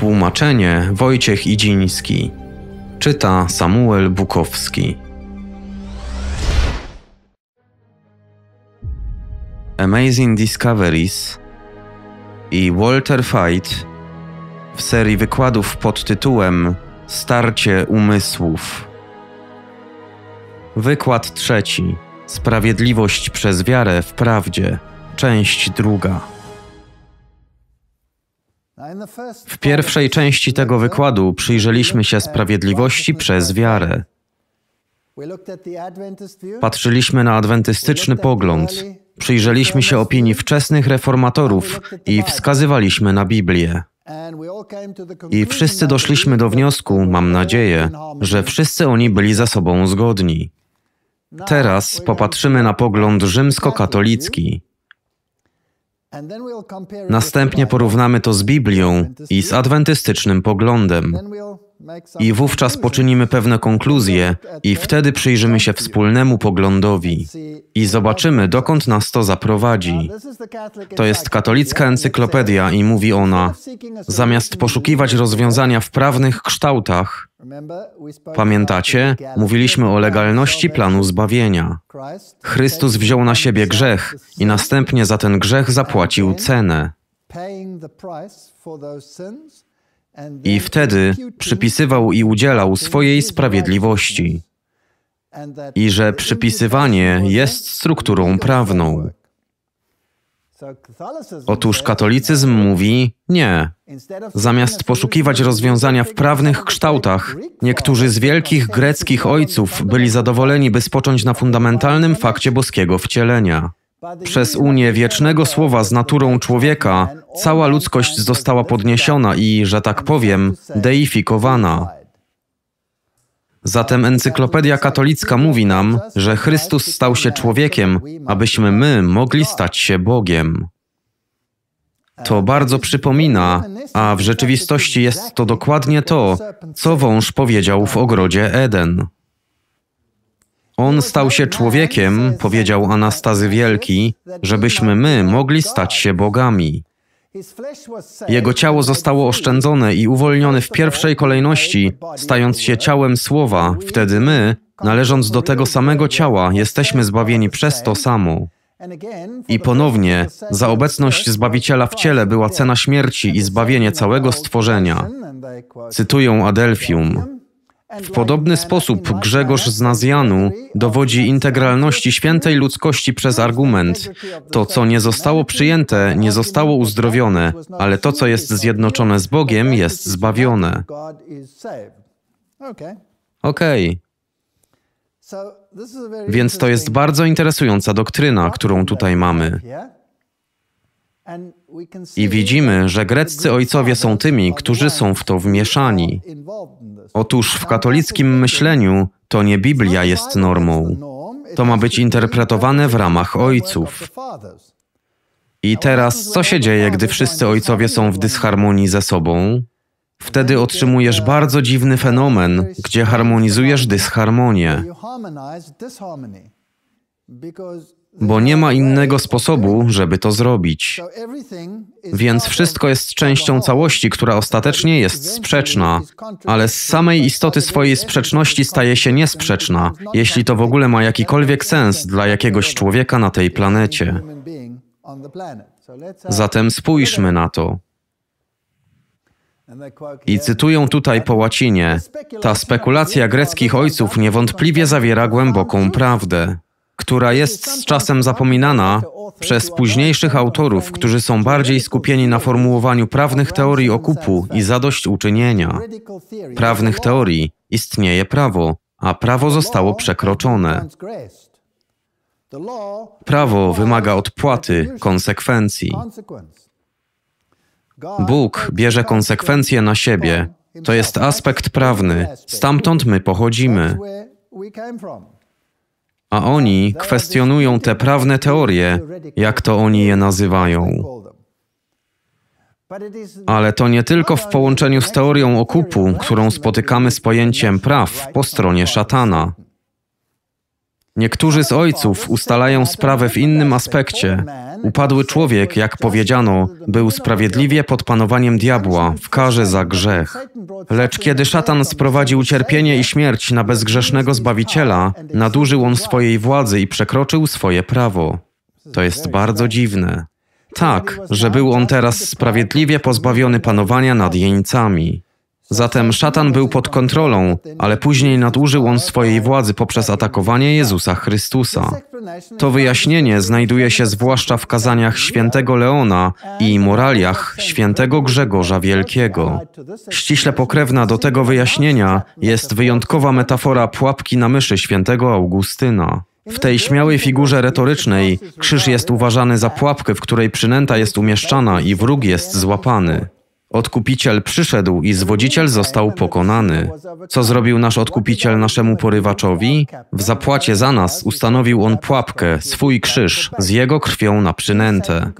Tłumaczenie Wojciech Idziński. Czyta Samuel Bukowski. Amazing Discoveries i Walter Fight w serii wykładów pod tytułem Starcie umysłów. Wykład trzeci. Sprawiedliwość przez wiarę w prawdzie. Część druga. W pierwszej części tego wykładu przyjrzeliśmy się sprawiedliwości przez wiarę. Patrzyliśmy na adwentystyczny pogląd, przyjrzeliśmy się opinii wczesnych reformatorów i wskazywaliśmy na Biblię. I wszyscy doszliśmy do wniosku, mam nadzieję, że wszyscy oni byli ze sobą zgodni. Teraz popatrzymy na pogląd rzymskokatolicki. Następnie porównamy to z Biblią i z adwentystycznym poglądem. I wówczas poczynimy pewne konkluzje, i wtedy przyjrzymy się wspólnemu poglądowi i zobaczymy, dokąd nas to zaprowadzi. To jest katolicka encyklopedia i mówi ona: zamiast poszukiwać rozwiązania w prawnych kształtach, Pamiętacie, mówiliśmy o legalności planu zbawienia. Chrystus wziął na siebie grzech i następnie za ten grzech zapłacił cenę. I wtedy przypisywał i udzielał swojej sprawiedliwości. I że przypisywanie jest strukturą prawną. Otóż katolicyzm mówi nie. Zamiast poszukiwać rozwiązania w prawnych kształtach, niektórzy z wielkich greckich ojców byli zadowoleni, by spocząć na fundamentalnym fakcie boskiego wcielenia. Przez unię wiecznego słowa z naturą człowieka cała ludzkość została podniesiona i, że tak powiem, deifikowana. Zatem Encyklopedia Katolicka mówi nam, że Chrystus stał się człowiekiem, abyśmy my mogli stać się Bogiem. To bardzo przypomina, a w rzeczywistości jest to dokładnie to, co wąż powiedział w ogrodzie Eden. On stał się człowiekiem, powiedział Anastazy Wielki, żebyśmy my mogli stać się bogami. Jego ciało zostało oszczędzone i uwolnione w pierwszej kolejności, stając się ciałem słowa, wtedy my, należąc do tego samego ciała, jesteśmy zbawieni przez to samo. I ponownie, za obecność Zbawiciela w ciele była cena śmierci i zbawienie całego stworzenia. Cytuję Adelphium. W podobny sposób Grzegorz z Nazjanu dowodzi integralności świętej ludzkości przez argument. To, co nie zostało przyjęte, nie zostało uzdrowione, ale to, co jest zjednoczone z Bogiem, jest zbawione. Okej. Okay. Więc to jest bardzo interesująca doktryna, którą tutaj mamy. I widzimy, że greccy ojcowie są tymi, którzy są w to wmieszani. Otóż w katolickim myśleniu to nie Biblia jest normą. To ma być interpretowane w ramach ojców. I teraz co się dzieje, gdy wszyscy ojcowie są w dysharmonii ze sobą? Wtedy otrzymujesz bardzo dziwny fenomen, gdzie harmonizujesz dysharmonię bo nie ma innego sposobu, żeby to zrobić. Więc wszystko jest częścią całości, która ostatecznie jest sprzeczna, ale z samej istoty swojej sprzeczności staje się niesprzeczna, jeśli to w ogóle ma jakikolwiek sens dla jakiegoś człowieka na tej planecie. Zatem spójrzmy na to. I cytują tutaj po łacinie: Ta spekulacja greckich ojców niewątpliwie zawiera głęboką prawdę która jest z czasem zapominana przez późniejszych autorów, którzy są bardziej skupieni na formułowaniu prawnych teorii okupu i zadośćuczynienia. Prawnych teorii istnieje prawo, a prawo zostało przekroczone. Prawo wymaga odpłaty, konsekwencji. Bóg bierze konsekwencje na siebie. To jest aspekt prawny. Stamtąd my pochodzimy a oni kwestionują te prawne teorie, jak to oni je nazywają. Ale to nie tylko w połączeniu z teorią okupu, którą spotykamy z pojęciem praw po stronie szatana. Niektórzy z ojców ustalają sprawę w innym aspekcie. Upadły człowiek, jak powiedziano, był sprawiedliwie pod panowaniem diabła w karze za grzech. Lecz kiedy szatan sprowadził cierpienie i śmierć na bezgrzesznego Zbawiciela, nadużył on swojej władzy i przekroczył swoje prawo. To jest bardzo dziwne. Tak, że był on teraz sprawiedliwie pozbawiony panowania nad jeńcami. Zatem szatan był pod kontrolą, ale później nadużył on swojej władzy poprzez atakowanie Jezusa Chrystusa. To wyjaśnienie znajduje się zwłaszcza w kazaniach świętego Leona i moraliach świętego Grzegorza Wielkiego. Ściśle pokrewna do tego wyjaśnienia jest wyjątkowa metafora pułapki na myszy świętego Augustyna. W tej śmiałej figurze retorycznej krzyż jest uważany za pułapkę, w której przynęta jest umieszczana i wróg jest złapany. Odkupiciel przyszedł i zwodziciel został pokonany. Co zrobił nasz odkupiciel naszemu porywaczowi? W zapłacie za nas ustanowił on pułapkę, swój krzyż, z jego krwią na przynętę.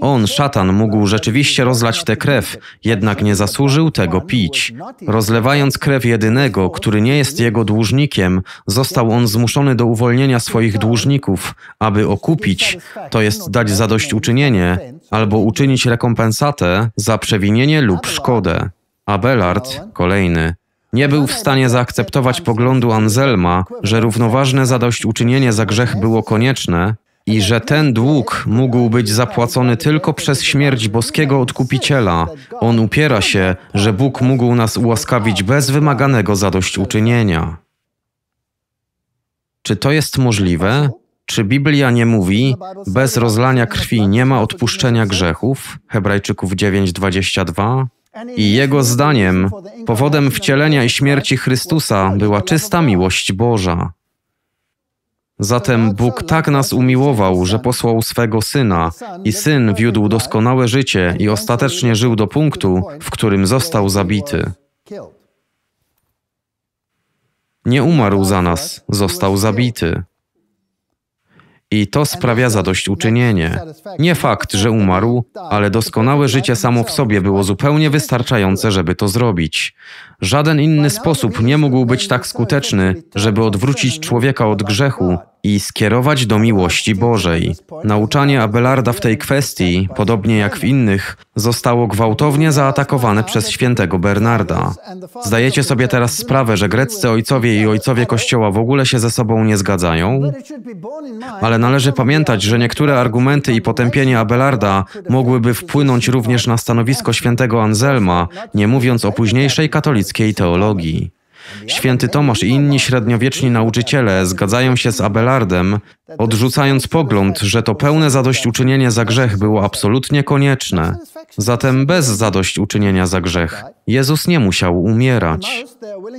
On, szatan, mógł rzeczywiście rozlać tę krew, jednak nie zasłużył tego pić. Rozlewając krew jedynego, który nie jest jego dłużnikiem, został on zmuszony do uwolnienia swoich dłużników, aby okupić, to jest dać zadośćuczynienie, albo uczynić rekompensatę za przewinienie lub szkodę. Abelard, kolejny, nie był w stanie zaakceptować poglądu Anselma, że równoważne zadośćuczynienie za grzech było konieczne i że ten dług mógł być zapłacony tylko przez śmierć boskiego odkupiciela. On upiera się, że Bóg mógł nas ułaskawić bez wymaganego zadośćuczynienia. Czy to jest możliwe? Czy Biblia nie mówi, bez rozlania krwi nie ma odpuszczenia grzechów? Hebrajczyków 9:22. I jego zdaniem, powodem wcielenia i śmierci Chrystusa była czysta miłość Boża. Zatem Bóg tak nas umiłował, że posłał swego syna, i syn wiódł doskonałe życie i ostatecznie żył do punktu, w którym został zabity. Nie umarł za nas, został zabity. I to sprawia zadośćuczynienie. Nie fakt, że umarł, ale doskonałe życie samo w sobie było zupełnie wystarczające, żeby to zrobić. Żaden inny sposób nie mógł być tak skuteczny, żeby odwrócić człowieka od grzechu i skierować do miłości Bożej. Nauczanie Abelarda w tej kwestii, podobnie jak w innych, zostało gwałtownie zaatakowane przez świętego Bernarda. Zdajecie sobie teraz sprawę, że greccy ojcowie i ojcowie Kościoła w ogóle się ze sobą nie zgadzają? Ale należy pamiętać, że niektóre argumenty i potępienie Abelarda mogłyby wpłynąć również na stanowisko świętego Anselma, nie mówiąc o późniejszej katolickiej teologii. Święty Tomasz i inni średniowieczni nauczyciele zgadzają się z Abelardem, odrzucając pogląd, że to pełne zadośćuczynienie za grzech było absolutnie konieczne. Zatem bez zadośćuczynienia za grzech Jezus nie musiał umierać.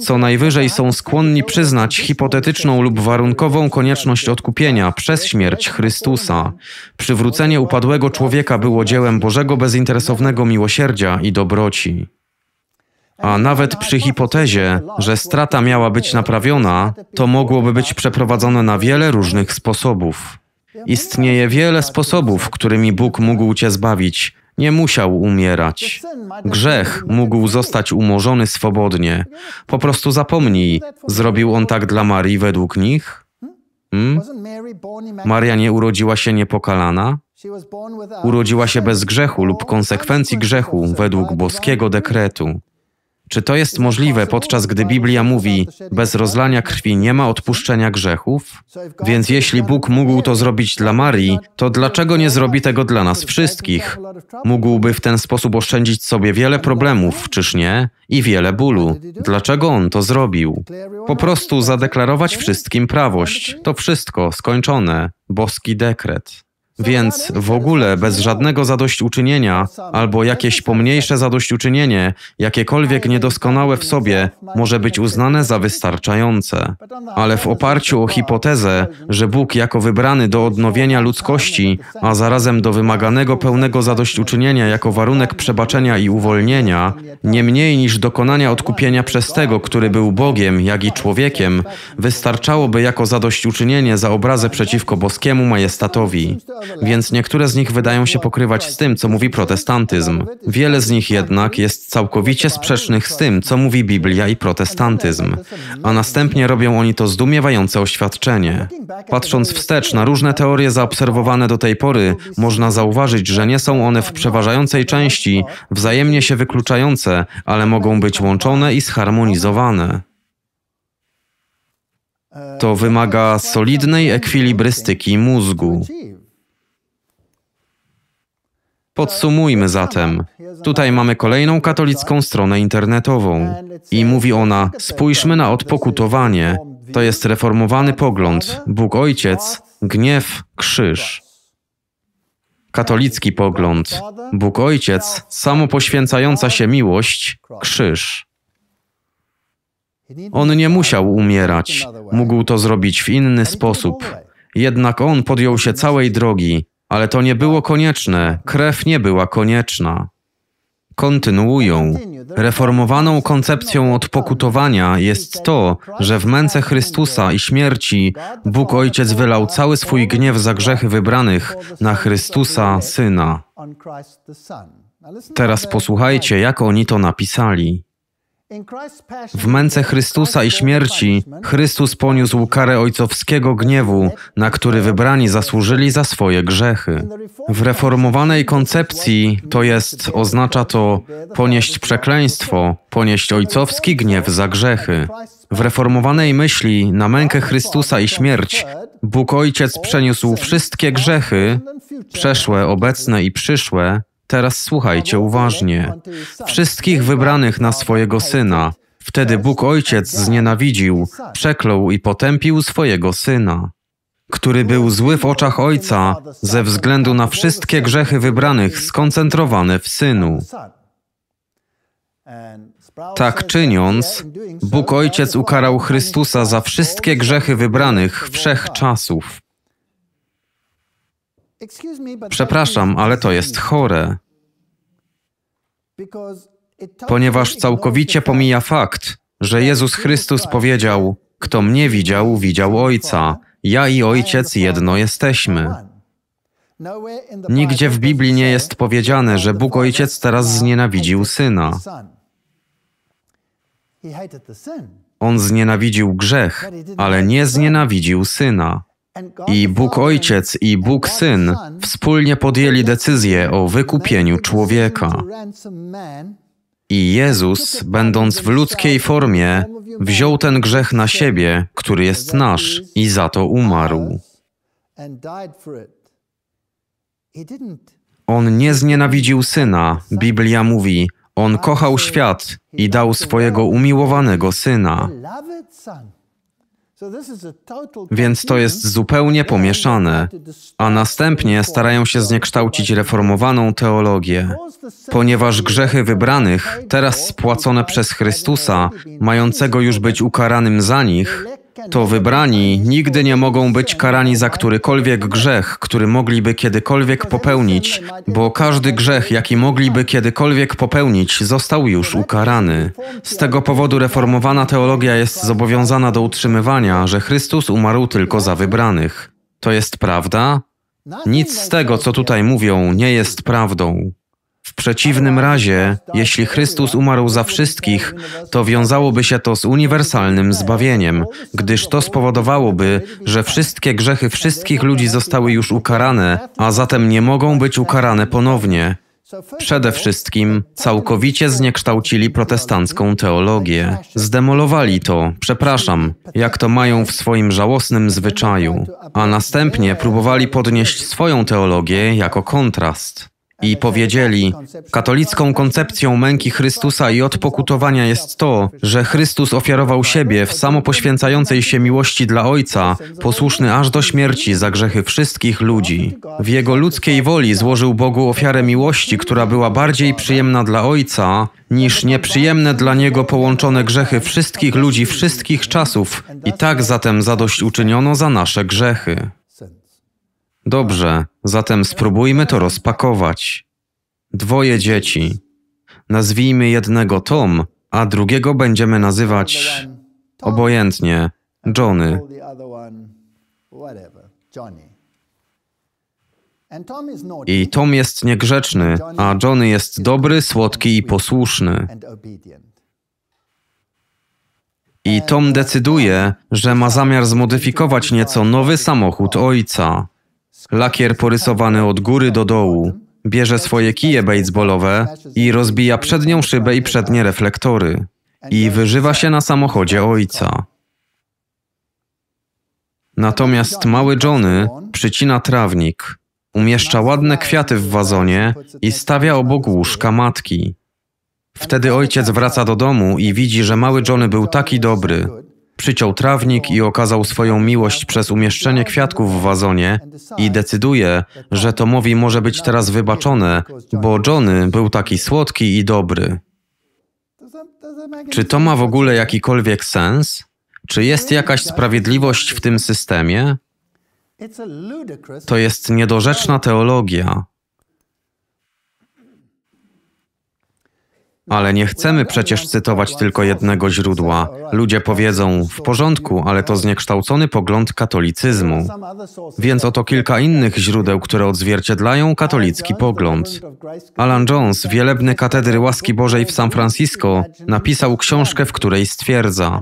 Co najwyżej są skłonni przyznać hipotetyczną lub warunkową konieczność odkupienia przez śmierć Chrystusa. Przywrócenie upadłego człowieka było dziełem Bożego bezinteresownego miłosierdzia i dobroci. A nawet przy hipotezie, że strata miała być naprawiona, to mogłoby być przeprowadzone na wiele różnych sposobów. Istnieje wiele sposobów, którymi Bóg mógł cię zbawić. Nie musiał umierać. Grzech mógł zostać umorzony swobodnie. Po prostu zapomnij, zrobił on tak dla Marii według nich? Hmm? Maria nie urodziła się niepokalana? Urodziła się bez grzechu lub konsekwencji grzechu według boskiego dekretu. Czy to jest możliwe, podczas gdy Biblia mówi, bez rozlania krwi nie ma odpuszczenia grzechów? Więc jeśli Bóg mógł to zrobić dla Marii, to dlaczego nie zrobi tego dla nas wszystkich? Mógłby w ten sposób oszczędzić sobie wiele problemów, czyż nie? I wiele bólu. Dlaczego on to zrobił? Po prostu zadeklarować wszystkim prawość. To wszystko, skończone. Boski dekret. Więc w ogóle bez żadnego zadośćuczynienia albo jakieś pomniejsze zadośćuczynienie, jakiekolwiek niedoskonałe w sobie, może być uznane za wystarczające. Ale w oparciu o hipotezę, że Bóg jako wybrany do odnowienia ludzkości, a zarazem do wymaganego pełnego zadośćuczynienia jako warunek przebaczenia i uwolnienia, nie mniej niż dokonania odkupienia przez tego, który był Bogiem, jak i człowiekiem, wystarczałoby jako zadośćuczynienie za obrazę przeciwko boskiemu majestatowi więc niektóre z nich wydają się pokrywać z tym, co mówi protestantyzm. Wiele z nich jednak jest całkowicie sprzecznych z tym, co mówi Biblia i protestantyzm, a następnie robią oni to zdumiewające oświadczenie. Patrząc wstecz na różne teorie zaobserwowane do tej pory, można zauważyć, że nie są one w przeważającej części wzajemnie się wykluczające, ale mogą być łączone i zharmonizowane. To wymaga solidnej ekwilibrystyki mózgu. Podsumujmy zatem. Tutaj mamy kolejną katolicką stronę internetową i mówi ona: Spójrzmy na odpokutowanie. To jest reformowany pogląd: Bóg Ojciec, gniew, krzyż. Katolicki pogląd: Bóg Ojciec, samopoświęcająca się miłość, krzyż. On nie musiał umierać, mógł to zrobić w inny sposób. Jednak on podjął się całej drogi, ale to nie było konieczne, krew nie była konieczna. Kontynuują. Reformowaną koncepcją odpokutowania jest to, że w męce Chrystusa i śmierci Bóg Ojciec wylał cały swój gniew za grzechy wybranych na Chrystusa Syna. Teraz posłuchajcie, jak oni to napisali. W męce Chrystusa i śmierci Chrystus poniósł karę ojcowskiego gniewu, na który wybrani zasłużyli za swoje grzechy. W reformowanej koncepcji to jest oznacza to ponieść przekleństwo, ponieść ojcowski gniew za grzechy. W reformowanej myśli na mękę Chrystusa i śmierć Bóg Ojciec przeniósł wszystkie grzechy, przeszłe, obecne i przyszłe, Teraz słuchajcie uważnie. Wszystkich wybranych na swojego syna. Wtedy Bóg Ojciec znienawidził, przeklął i potępił swojego syna, który był zły w oczach Ojca ze względu na wszystkie grzechy wybranych skoncentrowane w synu. Tak czyniąc, Bóg Ojciec ukarał Chrystusa za wszystkie grzechy wybranych wszechczasów. Przepraszam, ale to jest chore, ponieważ całkowicie pomija fakt, że Jezus Chrystus powiedział: Kto mnie widział, widział Ojca. Ja i Ojciec jedno jesteśmy. Nigdzie w Biblii nie jest powiedziane, że Bóg Ojciec teraz znienawidził syna. On znienawidził grzech, ale nie znienawidził syna. I Bóg Ojciec i Bóg Syn wspólnie podjęli decyzję o wykupieniu człowieka. I Jezus, będąc w ludzkiej formie, wziął ten grzech na siebie, który jest nasz, i za to umarł. On nie znienawidził syna, Biblia mówi. On kochał świat i dał swojego umiłowanego syna. Więc to jest zupełnie pomieszane, a następnie starają się zniekształcić reformowaną teologię, ponieważ grzechy wybranych, teraz spłacone przez Chrystusa, mającego już być ukaranym za nich, to wybrani nigdy nie mogą być karani za którykolwiek grzech, który mogliby kiedykolwiek popełnić, bo każdy grzech, jaki mogliby kiedykolwiek popełnić, został już ukarany. Z tego powodu reformowana teologia jest zobowiązana do utrzymywania, że Chrystus umarł tylko za wybranych. To jest prawda? Nic z tego, co tutaj mówią, nie jest prawdą. W przeciwnym razie, jeśli Chrystus umarł za wszystkich, to wiązałoby się to z uniwersalnym zbawieniem, gdyż to spowodowałoby, że wszystkie grzechy wszystkich ludzi zostały już ukarane, a zatem nie mogą być ukarane ponownie. Przede wszystkim całkowicie zniekształcili protestancką teologię. Zdemolowali to, przepraszam, jak to mają w swoim żałosnym zwyczaju, a następnie próbowali podnieść swoją teologię jako kontrast i powiedzieli: Katolicką koncepcją męki Chrystusa i odpokutowania jest to, że Chrystus ofiarował siebie w samopoświęcającej się miłości dla Ojca, posłuszny aż do śmierci za grzechy wszystkich ludzi. W jego ludzkiej woli złożył Bogu ofiarę miłości, która była bardziej przyjemna dla Ojca niż nieprzyjemne dla niego połączone grzechy wszystkich ludzi wszystkich czasów, i tak zatem zadośćuczyniono za nasze grzechy. Dobrze, zatem spróbujmy to rozpakować. Dwoje dzieci. Nazwijmy jednego Tom, a drugiego będziemy nazywać obojętnie Johnny. I Tom jest niegrzeczny, a Johnny jest dobry, słodki i posłuszny. I Tom decyduje, że ma zamiar zmodyfikować nieco nowy samochód ojca. Lakier porysowany od góry do dołu. Bierze swoje kije baseballowe i rozbija przednią szybę i przednie reflektory. I wyżywa się na samochodzie ojca. Natomiast mały Johnny przycina trawnik, umieszcza ładne kwiaty w wazonie i stawia obok łóżka matki. Wtedy ojciec wraca do domu i widzi, że mały Johnny był taki dobry, Przyciął trawnik i okazał swoją miłość przez umieszczenie kwiatków w wazonie i decyduje, że Tomowi może być teraz wybaczone, bo Johnny był taki słodki i dobry. Czy to ma w ogóle jakikolwiek sens? Czy jest jakaś sprawiedliwość w tym systemie? To jest niedorzeczna teologia. Ale nie chcemy przecież cytować tylko jednego źródła. Ludzie powiedzą, w porządku, ale to zniekształcony pogląd katolicyzmu. Więc oto kilka innych źródeł, które odzwierciedlają katolicki pogląd. Alan Jones, wielebny katedry łaski Bożej w San Francisco, napisał książkę, w której stwierdza: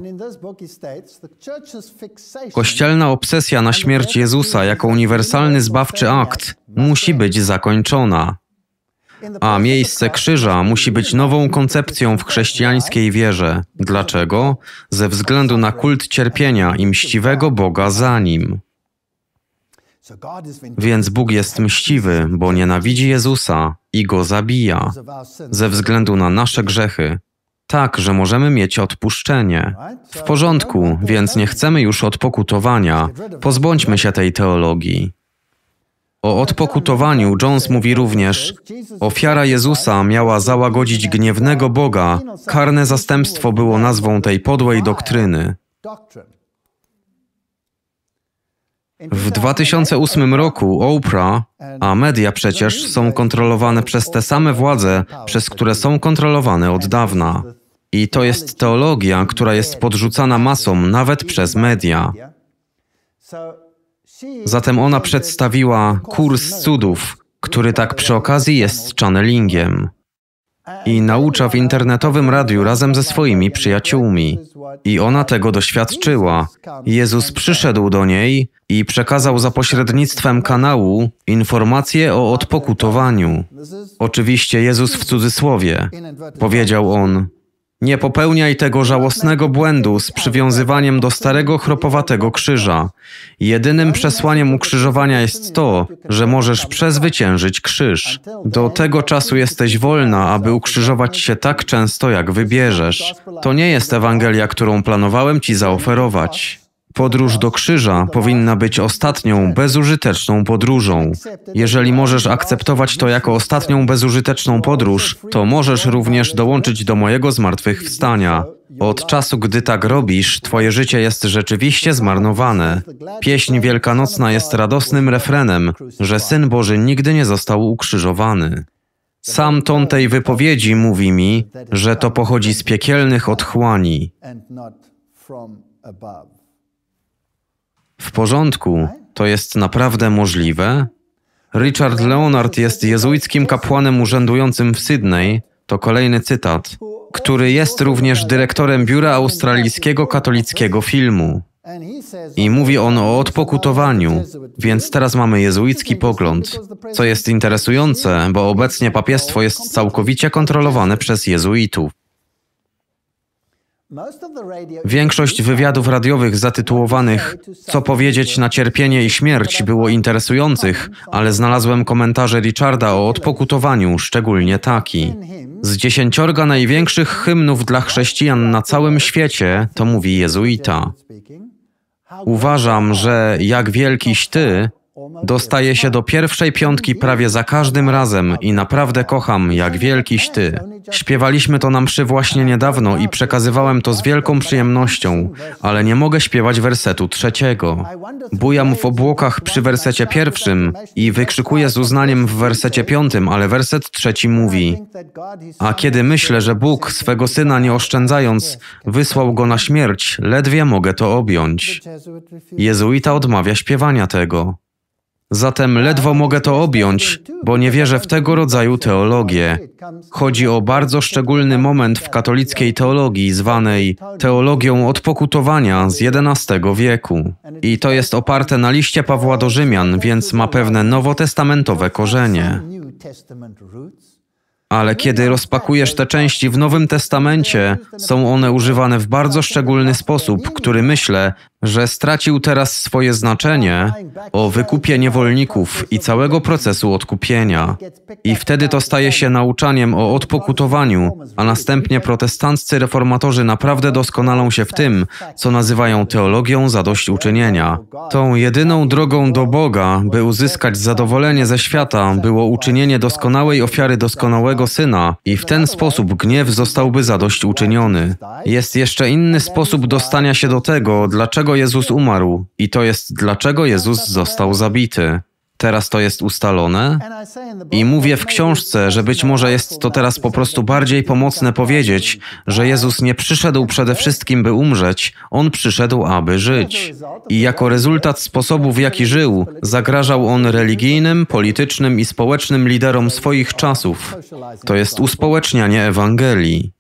Kościelna obsesja na śmierć Jezusa jako uniwersalny zbawczy akt musi być zakończona a miejsce krzyża musi być nową koncepcją w chrześcijańskiej wierze. Dlaczego? Ze względu na kult cierpienia i mściwego Boga za nim. Więc Bóg jest mściwy, bo nienawidzi Jezusa i go zabija ze względu na nasze grzechy, tak, że możemy mieć odpuszczenie. W porządku, więc nie chcemy już odpokutowania. Pozbądźmy się tej teologii. O odpokutowaniu Jones mówi również: Ofiara Jezusa miała załagodzić gniewnego Boga, karne zastępstwo było nazwą tej podłej doktryny. W 2008 roku Oprah, a media przecież są kontrolowane przez te same władze, przez które są kontrolowane od dawna. I to jest teologia, która jest podrzucana masom nawet przez media. Zatem ona przedstawiła kurs cudów, który tak przy okazji jest channelingiem. I naucza w internetowym radiu razem ze swoimi przyjaciółmi. I ona tego doświadczyła. Jezus przyszedł do niej i przekazał za pośrednictwem kanału informacje o odpokutowaniu. Oczywiście Jezus w cudzysłowie. Powiedział on: nie popełniaj tego żałosnego błędu z przywiązywaniem do starego chropowatego krzyża. Jedynym przesłaniem ukrzyżowania jest to, że możesz przezwyciężyć krzyż. Do tego czasu jesteś wolna, aby ukrzyżować się tak często, jak wybierzesz. To nie jest Ewangelia, którą planowałem ci zaoferować. Podróż do krzyża powinna być ostatnią, bezużyteczną podróżą. Jeżeli możesz akceptować to jako ostatnią bezużyteczną podróż, to możesz również dołączyć do mojego zmartwychwstania. Od czasu, gdy tak robisz, twoje życie jest rzeczywiście zmarnowane. Pieśń wielkanocna jest radosnym refrenem, że Syn Boży nigdy nie został ukrzyżowany. Sam ton tej wypowiedzi mówi mi, że to pochodzi z piekielnych otchłani. W porządku, to jest naprawdę możliwe? Richard Leonard jest jezuickim kapłanem urzędującym w Sydney, to kolejny cytat, który jest również dyrektorem Biura Australijskiego Katolickiego Filmu. I mówi on o odpokutowaniu, więc teraz mamy jezuicki pogląd, co jest interesujące, bo obecnie papiestwo jest całkowicie kontrolowane przez jezuitów. Większość wywiadów radiowych zatytułowanych Co powiedzieć na cierpienie i śmierć było interesujących, ale znalazłem komentarze Richarda o odpokutowaniu, szczególnie taki. Z dziesięciorga największych hymnów dla chrześcijan na całym świecie, to mówi jezuita. Uważam, że jak wielkiś Ty, Dostaję się do pierwszej piątki prawie za każdym razem i naprawdę kocham, jak wielkiś ty. Śpiewaliśmy to nam przy właśnie niedawno i przekazywałem to z wielką przyjemnością, ale nie mogę śpiewać wersetu trzeciego. Bujam w obłokach przy wersecie pierwszym i wykrzykuję z uznaniem w wersecie piątym, ale werset trzeci mówi: A kiedy myślę, że Bóg swego syna nie oszczędzając, wysłał go na śmierć, ledwie mogę to objąć. Jezuita odmawia śpiewania tego. Zatem ledwo mogę to objąć, bo nie wierzę w tego rodzaju teologię. Chodzi o bardzo szczególny moment w katolickiej teologii, zwanej teologią odpokutowania z XI wieku. I to jest oparte na liście Pawła do Rzymian, więc ma pewne nowotestamentowe korzenie. Ale kiedy rozpakujesz te części w Nowym Testamencie, są one używane w bardzo szczególny sposób, który myślę że stracił teraz swoje znaczenie o wykupie niewolników i całego procesu odkupienia. I wtedy to staje się nauczaniem o odpokutowaniu, a następnie protestanccy reformatorzy naprawdę doskonalą się w tym, co nazywają teologią zadośćuczynienia. Tą jedyną drogą do Boga, by uzyskać zadowolenie ze świata, było uczynienie doskonałej ofiary doskonałego syna, i w ten sposób gniew zostałby zadośćuczyniony. Jest jeszcze inny sposób dostania się do tego, dlaczego dlaczego Jezus umarł i to jest dlaczego Jezus został zabity. Teraz to jest ustalone. I mówię w książce, że być może jest to teraz po prostu bardziej pomocne powiedzieć, że Jezus nie przyszedł przede wszystkim, by umrzeć, on przyszedł, aby żyć. I jako rezultat sposobu, w jaki żył, zagrażał on religijnym, politycznym i społecznym liderom swoich czasów. To jest uspołecznianie Ewangelii.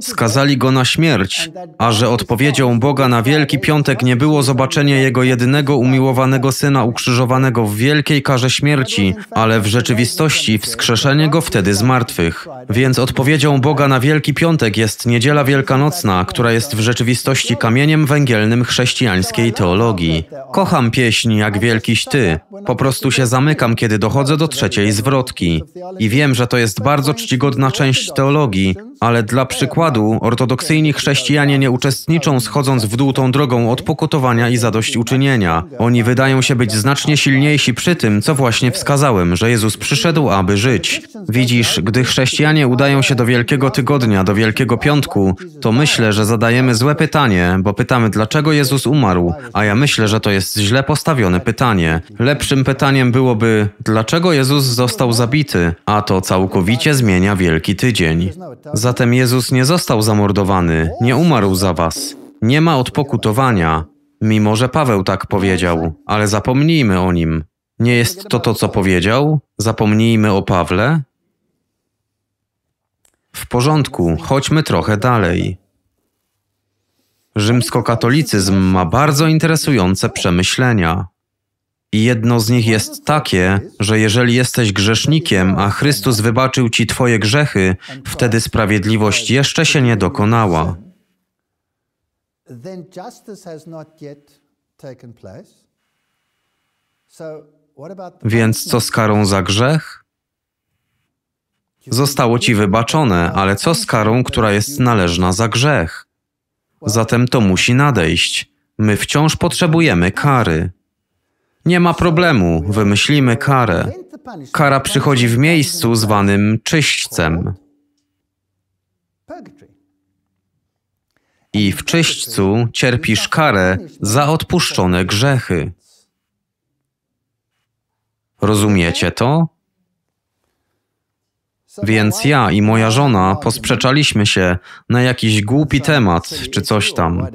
Skazali go na śmierć, a że odpowiedzią Boga na Wielki Piątek nie było zobaczenie jego jedynego umiłowanego syna ukrzyżowanego w wielkiej karze śmierci, ale w rzeczywistości wskrzeszenie go wtedy z martwych. Więc odpowiedzią Boga na Wielki Piątek jest niedziela wielkanocna, która jest w rzeczywistości kamieniem węgielnym chrześcijańskiej teologii. Kocham pieśń jak wielkiś ty. Po prostu się zamykam, kiedy dochodzę do trzeciej zwrotki. I wiem, że to jest bardzo czcigodna część teologii, ale dla przykładu, ortodoksyjni chrześcijanie nie uczestniczą schodząc w dół tą drogą od pokutowania i zadośćuczynienia. Oni wydają się być znacznie silniejsi przy tym, co właśnie wskazałem, że Jezus przyszedł, aby żyć. Widzisz, gdy chrześcijanie udają się do Wielkiego Tygodnia, do Wielkiego Piątku, to myślę, że zadajemy złe pytanie, bo pytamy, dlaczego Jezus umarł, a ja myślę, że to jest źle postawione pytanie. Lepszym pytaniem byłoby, dlaczego Jezus został zabity, a to całkowicie zmienia Wielki Tydzień. Zatem Jezus nie został zamordowany, nie umarł za was. Nie ma odpokutowania, mimo że Paweł tak powiedział, ale zapomnijmy o nim. Nie jest to to, co powiedział? Zapomnijmy o Pawle? W porządku, chodźmy trochę dalej. Rzymskokatolicyzm ma bardzo interesujące przemyślenia. I jedno z nich jest takie, że jeżeli jesteś grzesznikiem, a Chrystus wybaczył ci twoje grzechy, wtedy sprawiedliwość jeszcze się nie dokonała. So więc co z karą za grzech? Zostało ci wybaczone, ale co z karą, która jest należna za grzech? Zatem to musi nadejść. My wciąż potrzebujemy kary. Nie ma problemu, wymyślimy karę. Kara przychodzi w miejscu zwanym czyśćcem. I w czyśćcu cierpisz karę za odpuszczone grzechy. Rozumiecie to? Więc ja i moja żona posprzeczaliśmy się na jakiś głupi temat czy coś tam.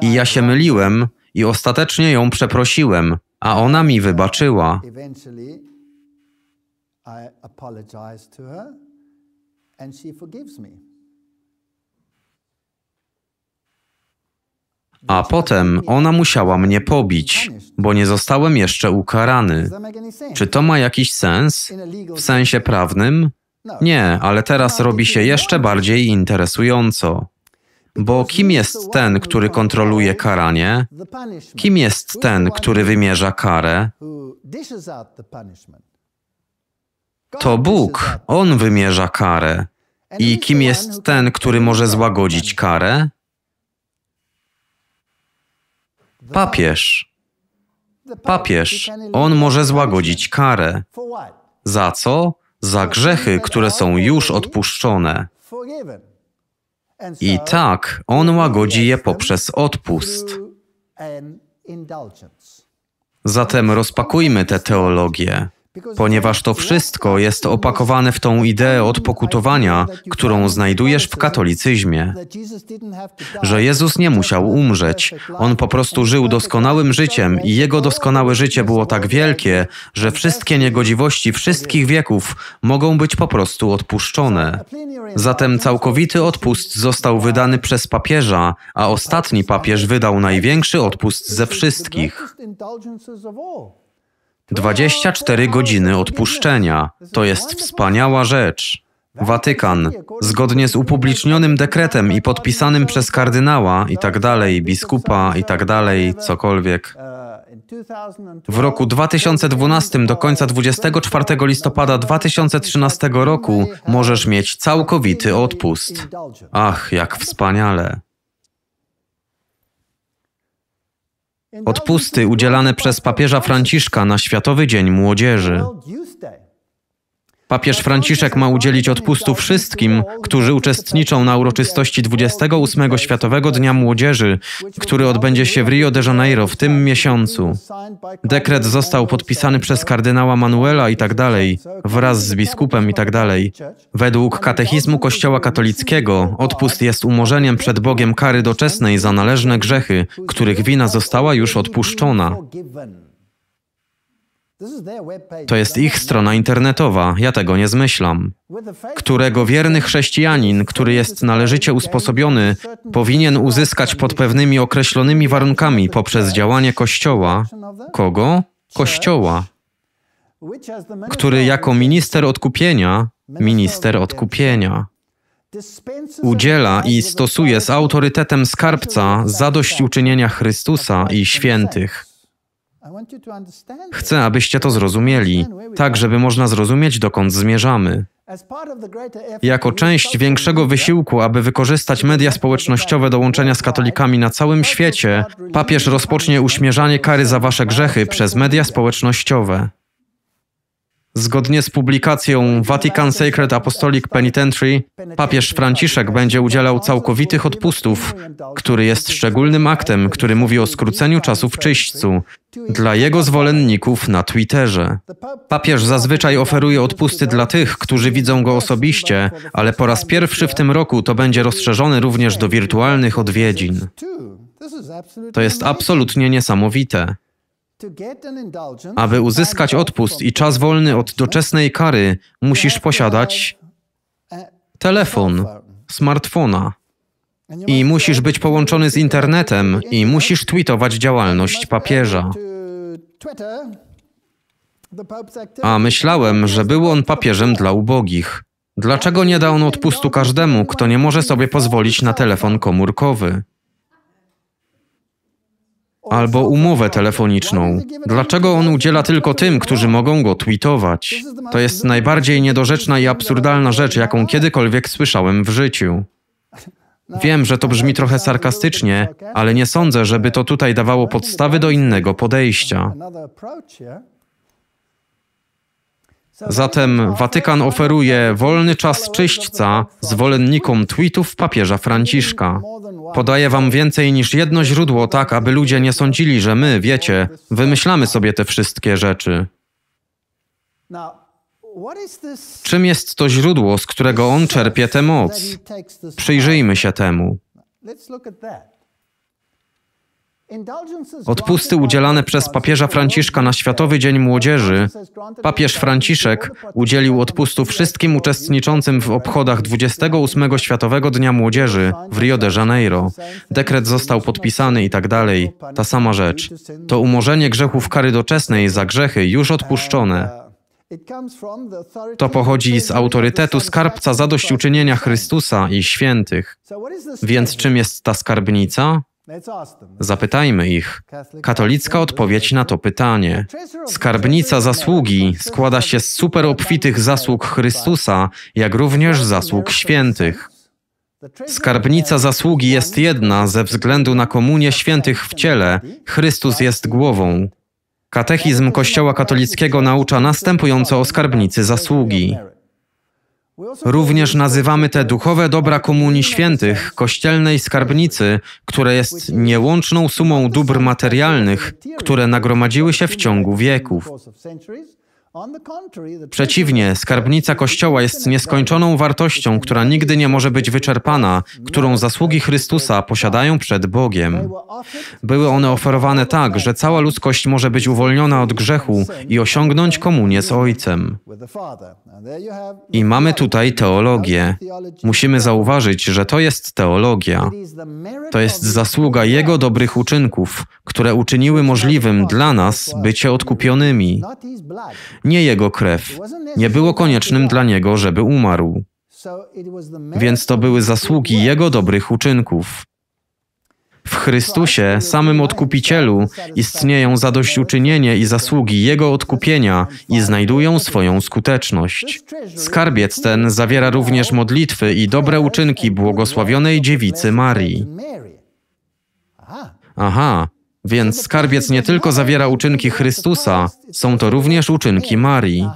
I ja się myliłem i ostatecznie ją przeprosiłem, a ona mi wybaczyła. I apologized to her and she forgives me. A potem ona musiała mnie pobić, bo nie zostałem jeszcze ukarany. Czy to ma jakiś sens? W sensie prawnym? Nie, ale teraz robi się jeszcze bardziej interesująco. Bo kim jest ten, który kontroluje karanie? Kim jest ten, który wymierza karę? To Bóg, On wymierza karę. I kim jest ten, który może złagodzić karę? Papież. Papież. On może złagodzić karę. Za co? Za grzechy, które są już odpuszczone. I tak on łagodzi je poprzez odpust. Zatem rozpakujmy tę teologię ponieważ to wszystko jest opakowane w tą ideę odpokutowania, którą znajdujesz w katolicyzmie. Że Jezus nie musiał umrzeć, on po prostu żył doskonałym życiem i jego doskonałe życie było tak wielkie, że wszystkie niegodziwości wszystkich wieków mogą być po prostu odpuszczone. Zatem całkowity odpust został wydany przez papieża, a ostatni papież wydał największy odpust ze wszystkich. 24 godziny odpuszczenia to jest wspaniała rzecz. Watykan, zgodnie z upublicznionym dekretem i podpisanym przez kardynała i tak dalej, biskupa i tak dalej, cokolwiek. W roku 2012 do końca 24 listopada 2013 roku możesz mieć całkowity odpust. Ach, jak wspaniale. Odpusty udzielane przez papieża Franciszka na Światowy Dzień Młodzieży. Papież Franciszek ma udzielić odpustu wszystkim, którzy uczestniczą na uroczystości 28 Światowego Dnia Młodzieży, który odbędzie się w Rio de Janeiro w tym miesiącu. Dekret został podpisany przez kardynała Manuela i tak dalej, wraz z biskupem i tak dalej. Według katechizmu Kościoła katolickiego odpust jest umorzeniem przed Bogiem kary doczesnej za należne grzechy, których wina została już odpuszczona. To jest ich strona internetowa, ja tego nie zmyślam. Którego wierny chrześcijanin, który jest należycie usposobiony, powinien uzyskać pod pewnymi określonymi warunkami poprzez działanie Kościoła. Kogo? Kościoła. Który jako minister odkupienia, minister odkupienia, udziela i stosuje z autorytetem skarbca zadośćuczynienia Chrystusa i świętych. Chcę, abyście to zrozumieli, tak żeby można zrozumieć, dokąd zmierzamy. Jako część większego wysiłku, aby wykorzystać media społecznościowe do łączenia z katolikami na całym świecie, papież rozpocznie uśmierzanie kary za wasze grzechy przez media społecznościowe. Zgodnie z publikacją Vatican Sacred Apostolic Penitentiary, papież Franciszek będzie udzielał całkowitych odpustów, który jest szczególnym aktem, który mówi o skróceniu czasu w czyśćcu dla jego zwolenników na Twitterze. Papież zazwyczaj oferuje odpusty dla tych, którzy widzą go osobiście, ale po raz pierwszy w tym roku to będzie rozszerzone również do wirtualnych odwiedzin. To jest absolutnie niesamowite. Aby uzyskać odpust i czas wolny od doczesnej kary, musisz posiadać telefon, smartfona. I musisz być połączony z internetem i musisz tweetować działalność papieża. A myślałem, że był on papieżem dla ubogich. Dlaczego nie da on odpustu każdemu, kto nie może sobie pozwolić na telefon komórkowy? albo umowę telefoniczną. Dlaczego on udziela tylko tym, którzy mogą go tweetować? To jest najbardziej niedorzeczna i absurdalna rzecz, jaką kiedykolwiek słyszałem w życiu. Wiem, że to brzmi trochę sarkastycznie, ale nie sądzę, żeby to tutaj dawało podstawy do innego podejścia. Zatem Watykan oferuje wolny czas czyśćca zwolennikom tweetów papieża Franciszka. Podaję wam więcej niż jedno źródło, tak aby ludzie nie sądzili, że my, wiecie, wymyślamy sobie te wszystkie rzeczy. Czym jest to źródło, z którego on czerpie tę moc? Przyjrzyjmy się temu. Odpusty udzielane przez papieża Franciszka na Światowy Dzień Młodzieży. Papież Franciszek udzielił odpustu wszystkim uczestniczącym w obchodach 28 Światowego Dnia Młodzieży w Rio de Janeiro. Dekret został podpisany i tak dalej. Ta sama rzecz. To umorzenie grzechów kary doczesnej za grzechy już odpuszczone. To pochodzi z autorytetu skarbca zadośćuczynienia Chrystusa i świętych. Więc czym jest ta skarbnica? Zapytajmy ich. Katolicka odpowiedź na to pytanie. Skarbnica zasługi składa się z superobfitych zasług Chrystusa, jak również zasług świętych. Skarbnica zasługi jest jedna ze względu na komunię świętych w ciele. Chrystus jest głową. Katechizm Kościoła katolickiego naucza następująco o skarbnicy zasługi. Również nazywamy te duchowe dobra Komunii Świętych, kościelnej skarbnicy, które jest niełączną sumą dóbr materialnych, które nagromadziły się w ciągu wieków. Przeciwnie, skarbnica Kościoła jest nieskończoną wartością, która nigdy nie może być wyczerpana, którą zasługi Chrystusa posiadają przed Bogiem. Były one oferowane tak, że cała ludzkość może być uwolniona od grzechu i osiągnąć komunię z Ojcem. I mamy tutaj teologię. Musimy zauważyć, że to jest teologia. To jest zasługa Jego dobrych uczynków, które uczyniły możliwym dla nas bycie odkupionymi nie jego krew. Nie było koniecznym dla niego, żeby umarł. Więc to były zasługi jego dobrych uczynków. W Chrystusie, samym odkupicielu, istnieją zadośćuczynienie i zasługi Jego odkupienia i znajdują swoją skuteczność. Skarbiec ten zawiera również modlitwy i dobre uczynki błogosławionej dziewicy Marii. Aha, więc skarbiec nie tylko zawiera uczynki Chrystusa, są to również uczynki Marii.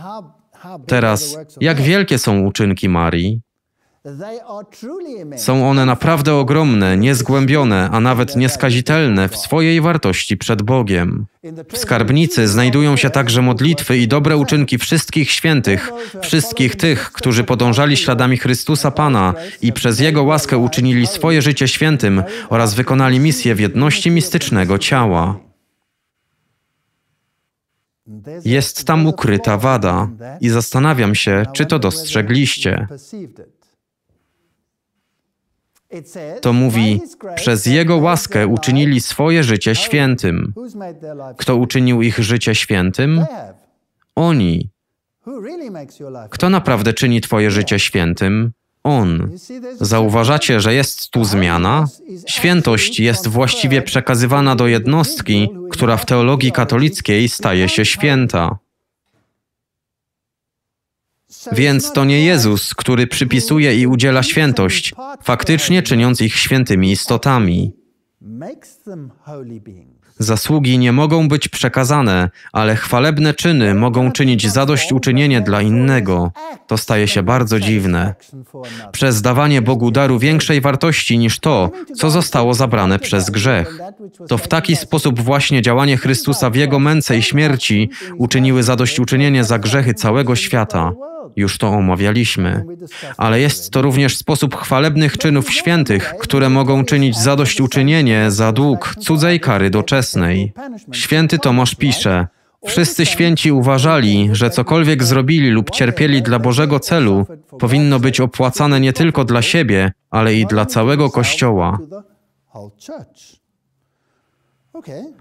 Teraz, jak wielkie są uczynki Marii? Są one naprawdę ogromne, niezgłębione, a nawet nieskazitelne w swojej wartości przed Bogiem. W skarbnicy znajdują się także modlitwy i dobre uczynki wszystkich świętych, wszystkich tych, którzy podążali śladami Chrystusa Pana i przez Jego łaskę uczynili swoje życie świętym oraz wykonali misję w jedności mistycznego ciała. Jest tam ukryta wada i zastanawiam się, czy to dostrzegliście. To mówi, przez Jego łaskę uczynili swoje życie świętym. Kto uczynił ich życie świętym? Oni. Kto naprawdę czyni Twoje życie świętym? On. Zauważacie, że jest tu zmiana? Świętość jest właściwie przekazywana do jednostki, która w teologii katolickiej staje się święta. Więc to nie Jezus, który przypisuje i udziela świętość, faktycznie czyniąc ich świętymi istotami. Zasługi nie mogą być przekazane, ale chwalebne czyny mogą czynić zadośćuczynienie dla innego. To staje się bardzo dziwne. Przez dawanie Bogu daru większej wartości niż to, co zostało zabrane przez grzech. To w taki sposób właśnie działanie Chrystusa w Jego męce i śmierci uczyniły zadośćuczynienie za grzechy całego świata już to omawialiśmy. Ale jest to również sposób chwalebnych czynów świętych, które mogą czynić zadośćuczynienie za dług cudzej kary doczesnej. Święty Tomasz pisze, Wszyscy święci uważali, że cokolwiek zrobili lub cierpieli dla Bożego celu, powinno być opłacane nie tylko dla siebie, ale i dla całego Kościoła.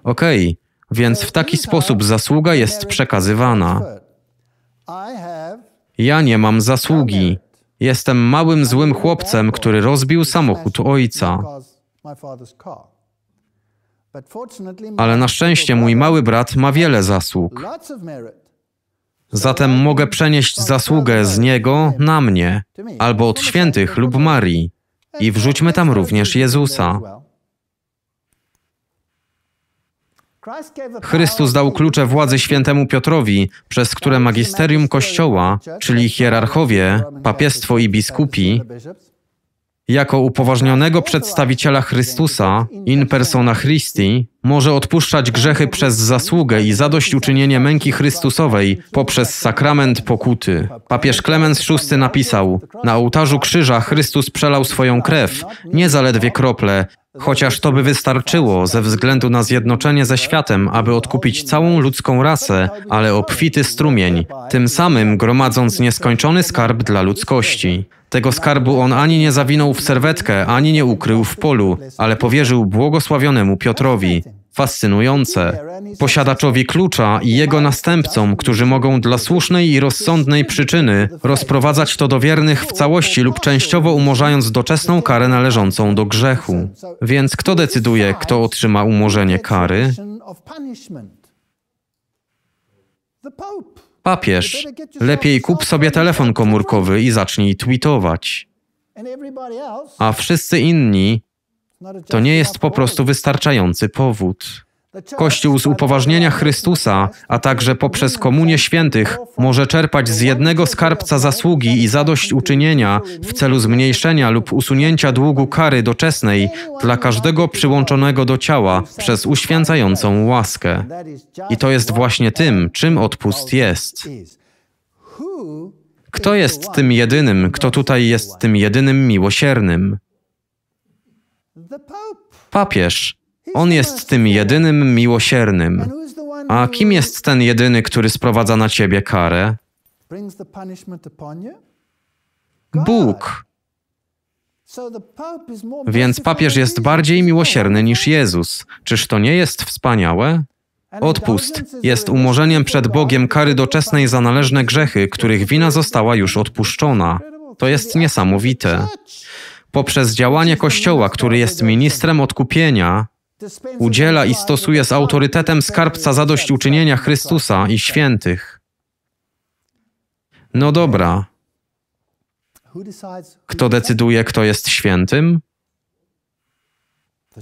Okej, okay, więc w taki sposób zasługa jest przekazywana. Ja nie mam zasługi. Jestem małym złym chłopcem, który rozbił samochód ojca. Ale na szczęście mój mały brat ma wiele zasług. Zatem mogę przenieść zasługę z niego na mnie, albo od świętych lub Marii. I wrzućmy tam również Jezusa. Chrystus dał klucze władzy świętemu Piotrowi, przez które magisterium Kościoła, czyli hierarchowie, papiestwo i biskupi, jako upoważnionego przedstawiciela Chrystusa, in persona Christi, może odpuszczać grzechy przez zasługę i zadośćuczynienie męki Chrystusowej poprzez sakrament pokuty. Papież Klemens VI napisał: Na ołtarzu krzyża Chrystus przelał swoją krew, nie zaledwie krople, chociaż to by wystarczyło ze względu na zjednoczenie ze światem, aby odkupić całą ludzką rasę, ale obfity strumień, tym samym gromadząc nieskończony skarb dla ludzkości. Tego skarbu on ani nie zawinął w serwetkę, ani nie ukrył w polu, ale powierzył błogosławionemu Piotrowi. Fascynujące. Posiadaczowi klucza i jego następcom, którzy mogą dla słusznej i rozsądnej przyczyny rozprowadzać to do wiernych w całości lub częściowo umorzając doczesną karę należącą do grzechu. Więc kto decyduje, kto otrzyma umorzenie kary? The Pope. Papież, lepiej kup sobie telefon komórkowy i zacznij tweetować. A wszyscy inni, to nie jest po prostu wystarczający powód. Kościół z upoważnienia Chrystusa, a także poprzez Komunię Świętych, może czerpać z jednego skarbca zasługi i zadośćuczynienia w celu zmniejszenia lub usunięcia długu kary doczesnej dla każdego przyłączonego do ciała przez uświęcającą łaskę. I to jest właśnie tym, czym odpust jest. Kto jest tym jedynym, kto tutaj jest tym jedynym miłosiernym? Papież. On jest tym jedynym miłosiernym. A kim jest ten jedyny, który sprowadza na ciebie karę? Bóg. Więc papież jest bardziej miłosierny niż Jezus. Czyż to nie jest wspaniałe? Odpust jest umorzeniem przed Bogiem kary doczesnej za należne grzechy, których wina została już odpuszczona. To jest niesamowite. Poprzez działanie Kościoła, który jest ministrem odkupienia, udziela i stosuje z autorytetem skarbca zadośćuczynienia Chrystusa i świętych. No dobra. Kto decyduje, kto jest świętym?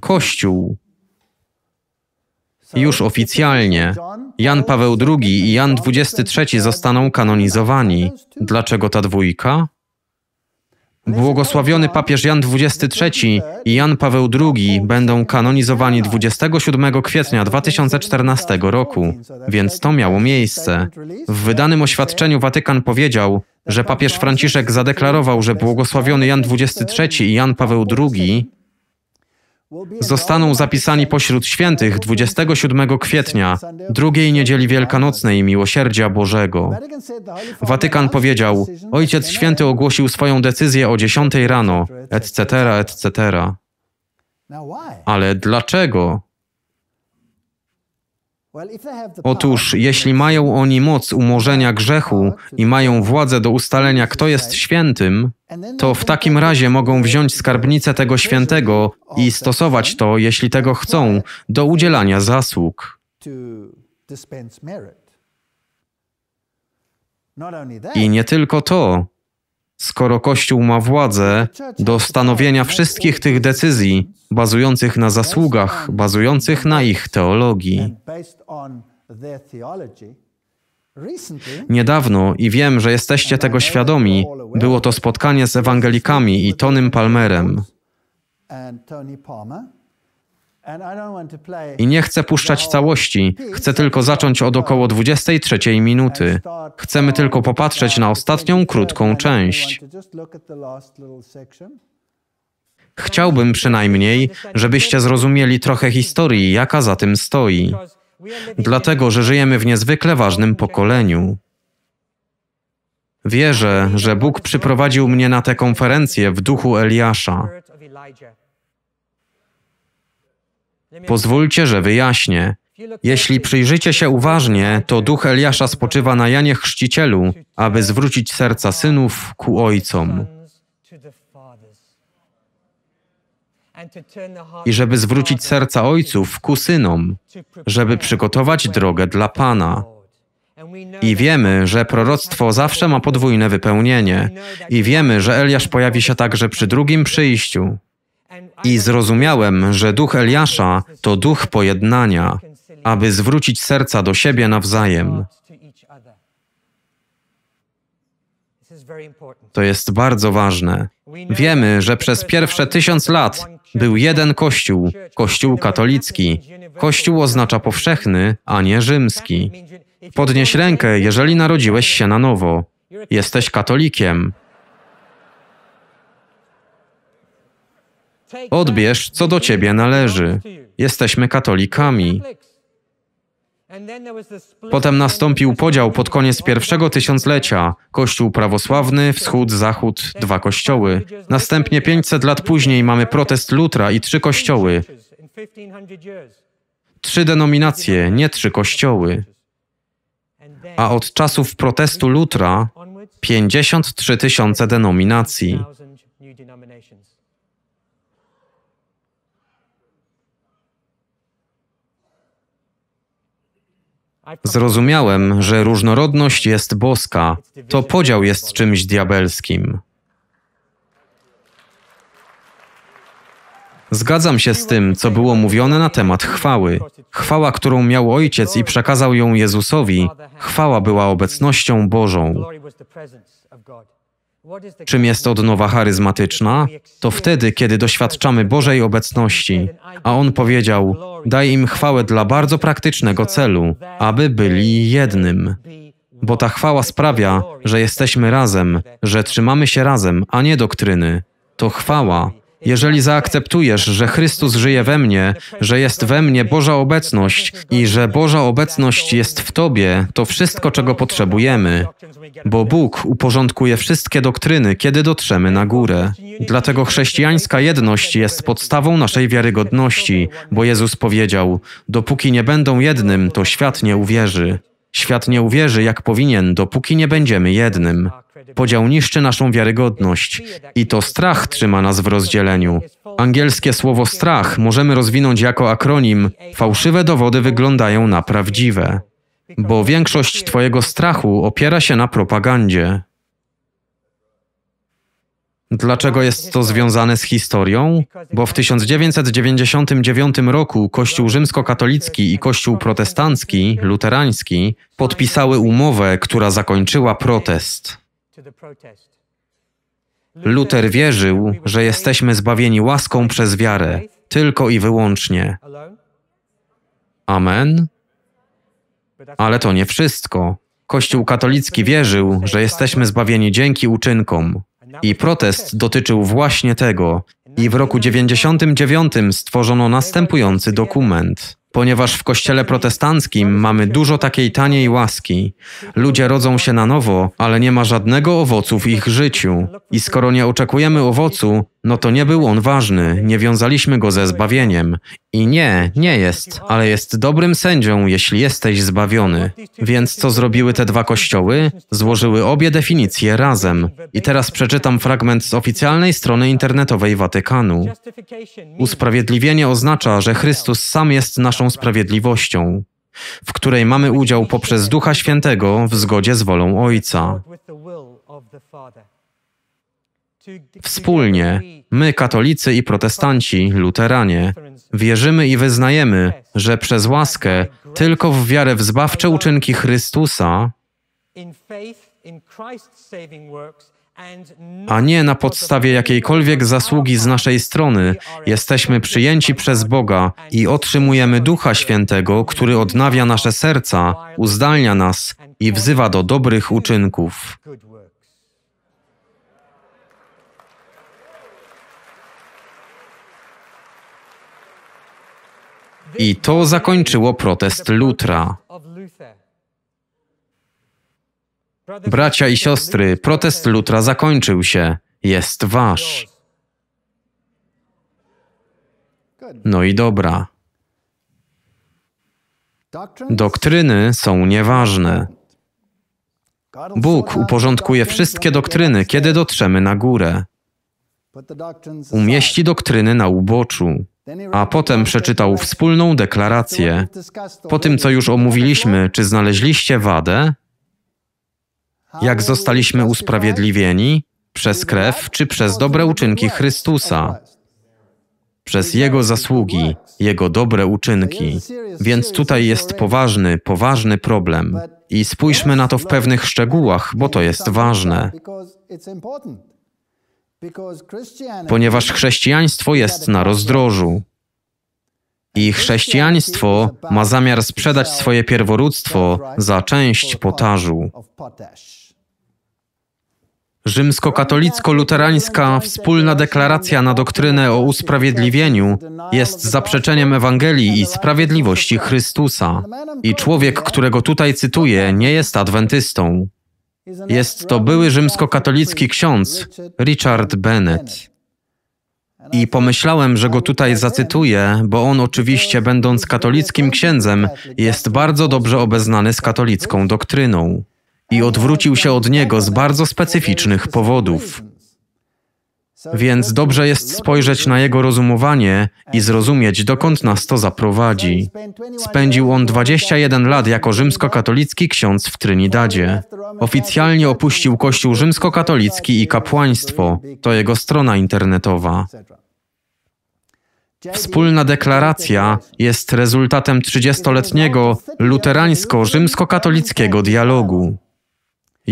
Kościół. Już oficjalnie Jan Paweł II i Jan XXIII zostaną kanonizowani. Dlaczego ta dwójka? Błogosławiony papież Jan XXIII i Jan Paweł II będą kanonizowani 27 kwietnia 2014 roku, więc to miało miejsce. W wydanym oświadczeniu Watykan powiedział, że papież Franciszek zadeklarował, że błogosławiony Jan XXIII i Jan Paweł II zostaną zapisani pośród świętych 27 kwietnia, drugiej niedzieli wielkanocnej Miłosierdzia Bożego. Watykan powiedział: Ojciec Święty ogłosił swoją decyzję o 10 rano, etc., etc. Ale dlaczego? Otóż, jeśli mają oni moc umorzenia grzechu i mają władzę do ustalenia, kto jest świętym, to w takim razie mogą wziąć skarbnicę tego świętego i stosować to, jeśli tego chcą, do udzielania zasług. I nie tylko to skoro Kościół ma władzę do stanowienia wszystkich tych decyzji bazujących na zasługach, bazujących na ich teologii. Niedawno, i wiem, że jesteście tego świadomi, było to spotkanie z ewangelikami i Tonym Palmerem. I nie chcę puszczać całości, chcę tylko zacząć od około 23 minuty. Chcemy tylko popatrzeć na ostatnią krótką część. Chciałbym przynajmniej, żebyście zrozumieli trochę historii, jaka za tym stoi. Dlatego, że żyjemy w niezwykle ważnym pokoleniu. Wierzę, że Bóg przyprowadził mnie na tę konferencję w duchu Eliasza. Pozwólcie, że wyjaśnię. Jeśli przyjrzycie się uważnie, to duch Eliasza spoczywa na Janie Chrzcicielu, aby zwrócić serca synów ku ojcom. I żeby zwrócić serca ojców ku synom, żeby przygotować drogę dla Pana. I wiemy, że proroctwo zawsze ma podwójne wypełnienie. I wiemy, że Eliasz pojawi się także przy drugim przyjściu. I zrozumiałem, że duch Eliasza to duch pojednania, aby zwrócić serca do siebie nawzajem. To jest bardzo ważne. Wiemy, że przez pierwsze tysiąc lat był jeden kościół, kościół katolicki. Kościół oznacza powszechny, a nie rzymski. Podnieś rękę, jeżeli narodziłeś się na nowo. Jesteś katolikiem. Odbierz, co do ciebie należy. Jesteśmy katolikami. Potem nastąpił podział pod koniec pierwszego tysiąclecia. Kościół prawosławny, wschód, zachód, dwa kościoły. Następnie 500 lat później mamy protest Lutra i trzy kościoły. Trzy denominacje, nie trzy kościoły. A od czasów protestu Lutra 53 tysiące denominacji. Zrozumiałem, że różnorodność jest boska, to podział jest czymś diabelskim. Zgadzam się z tym, co było mówione na temat chwały. Chwała, którą miał Ojciec i przekazał ją Jezusowi, chwała była obecnością Bożą. Czym jest odnowa charyzmatyczna? To wtedy, kiedy doświadczamy Bożej obecności. A on powiedział: Daj im chwałę dla bardzo praktycznego celu, aby byli jednym. Bo ta chwała sprawia, że jesteśmy razem, że trzymamy się razem, a nie doktryny. To chwała, jeżeli zaakceptujesz, że Chrystus żyje we mnie, że jest we mnie Boża obecność i że Boża obecność jest w Tobie, to wszystko, czego potrzebujemy. Bo Bóg uporządkuje wszystkie doktryny, kiedy dotrzemy na górę. Dlatego chrześcijańska jedność jest podstawą naszej wiarygodności, bo Jezus powiedział: Dopóki nie będą jednym, to świat nie uwierzy. Świat nie uwierzy, jak powinien, dopóki nie będziemy jednym. Podział niszczy naszą wiarygodność i to strach trzyma nas w rozdzieleniu. Angielskie słowo strach możemy rozwinąć jako akronim: fałszywe dowody wyglądają na prawdziwe, bo większość Twojego strachu opiera się na propagandzie. Dlaczego jest to związane z historią? Bo w 1999 roku Kościół rzymskokatolicki i Kościół protestancki, luterański, podpisały umowę, która zakończyła protest. Luter wierzył, że jesteśmy zbawieni łaską przez wiarę, tylko i wyłącznie. Amen? Ale to nie wszystko. Kościół katolicki wierzył, że jesteśmy zbawieni dzięki uczynkom, i protest dotyczył właśnie tego. I w roku 99 stworzono następujący dokument. Ponieważ w kościele protestanckim mamy dużo takiej taniej łaski. Ludzie rodzą się na nowo, ale nie ma żadnego owocu w ich życiu. I skoro nie oczekujemy owocu, no to nie był on ważny, nie wiązaliśmy go ze zbawieniem. I nie, nie jest, ale jest dobrym sędzią, jeśli jesteś zbawiony. Więc co zrobiły te dwa kościoły? Złożyły obie definicje razem. I teraz przeczytam fragment z oficjalnej strony internetowej Watykanu. Usprawiedliwienie oznacza, że Chrystus sam jest naszą naszą sprawiedliwością, w której mamy udział poprzez Ducha Świętego w zgodzie z wolą Ojca. Wspólnie, my, katolicy i protestanci, luteranie, wierzymy i wyznajemy, że przez łaskę, tylko w wiarę w zbawcze uczynki Chrystusa, a nie na podstawie jakiejkolwiek zasługi z naszej strony. Jesteśmy przyjęci przez Boga i otrzymujemy Ducha Świętego, który odnawia nasze serca, uzdalnia nas i wzywa do dobrych uczynków. I to zakończyło protest Lutra. Bracia i siostry, protest Lutra zakończył się. Jest wasz. No i dobra. Doktryny są nieważne. Bóg uporządkuje wszystkie doktryny, kiedy dotrzemy na górę. Umieści doktryny na uboczu, a potem przeczytał wspólną deklarację. Po tym, co już omówiliśmy, czy znaleźliście wadę? Jak zostaliśmy usprawiedliwieni? Przez krew czy przez dobre uczynki Chrystusa? Przez Jego zasługi, Jego dobre uczynki. Więc tutaj jest poważny, poważny problem. I spójrzmy na to w pewnych szczegółach, bo to jest ważne. Ponieważ chrześcijaństwo jest na rozdrożu. I chrześcijaństwo ma zamiar sprzedać swoje pierworództwo za część potażu. Rzymskokatolicko-luterańska wspólna deklaracja na doktrynę o usprawiedliwieniu jest zaprzeczeniem Ewangelii i sprawiedliwości Chrystusa. I człowiek, którego tutaj cytuję, nie jest adwentystą. Jest to były rzymskokatolicki ksiądz Richard Bennett. I pomyślałem, że go tutaj zacytuję, bo on oczywiście, będąc katolickim księdzem, jest bardzo dobrze obeznany z katolicką doktryną i odwrócił się od niego z bardzo specyficznych powodów. Więc dobrze jest spojrzeć na jego rozumowanie i zrozumieć, dokąd nas to zaprowadzi. Spędził on 21 lat jako rzymskokatolicki ksiądz w Trynidadzie. Oficjalnie opuścił Kościół rzymskokatolicki i kapłaństwo, to jego strona internetowa. Wspólna deklaracja jest rezultatem 30-letniego luterańsko-rzymskokatolickiego dialogu.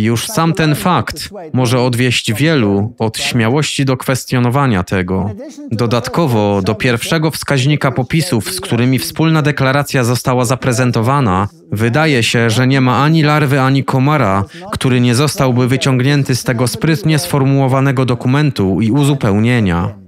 Już sam ten fakt może odwieść wielu od śmiałości do kwestionowania tego. Dodatkowo do pierwszego wskaźnika popisów, z którymi wspólna deklaracja została zaprezentowana, wydaje się, że nie ma ani larwy, ani komara, który nie zostałby wyciągnięty z tego sprytnie sformułowanego dokumentu i uzupełnienia.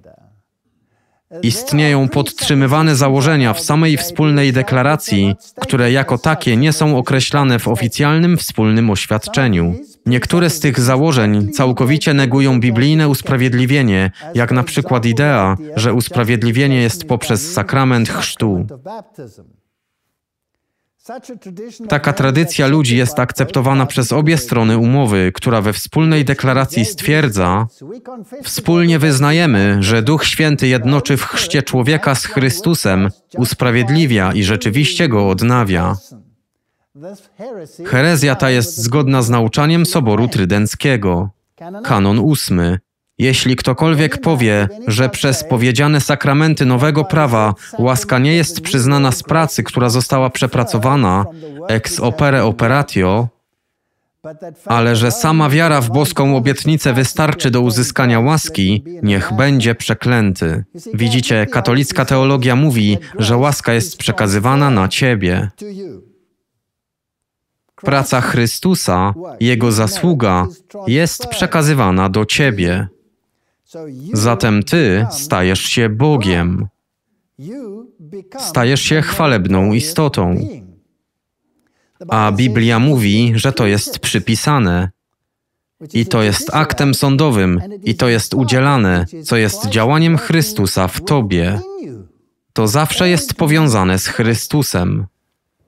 Istnieją podtrzymywane założenia w samej wspólnej deklaracji, które jako takie nie są określane w oficjalnym wspólnym oświadczeniu. Niektóre z tych założeń całkowicie negują biblijne usprawiedliwienie, jak na przykład idea, że usprawiedliwienie jest poprzez sakrament chrztu. Taka tradycja ludzi jest akceptowana przez obie strony umowy, która we wspólnej deklaracji stwierdza: Wspólnie wyznajemy, że Duch Święty jednoczy w chrzcie człowieka z Chrystusem, usprawiedliwia i rzeczywiście go odnawia. Herezja ta jest zgodna z nauczaniem Soboru Trydenckiego, kanon ósmy. Jeśli ktokolwiek powie, że przez powiedziane sakramenty nowego prawa łaska nie jest przyznana z pracy, która została przepracowana ex opere operatio, ale że sama wiara w boską obietnicę wystarczy do uzyskania łaski, niech będzie przeklęty. Widzicie, katolicka teologia mówi, że łaska jest przekazywana na ciebie. Praca Chrystusa, Jego zasługa, jest przekazywana do ciebie. Zatem Ty stajesz się Bogiem. Stajesz się chwalebną istotą. A Biblia mówi, że to jest przypisane. I to jest aktem sądowym, i to jest udzielane, co jest działaniem Chrystusa w Tobie. To zawsze jest powiązane z Chrystusem.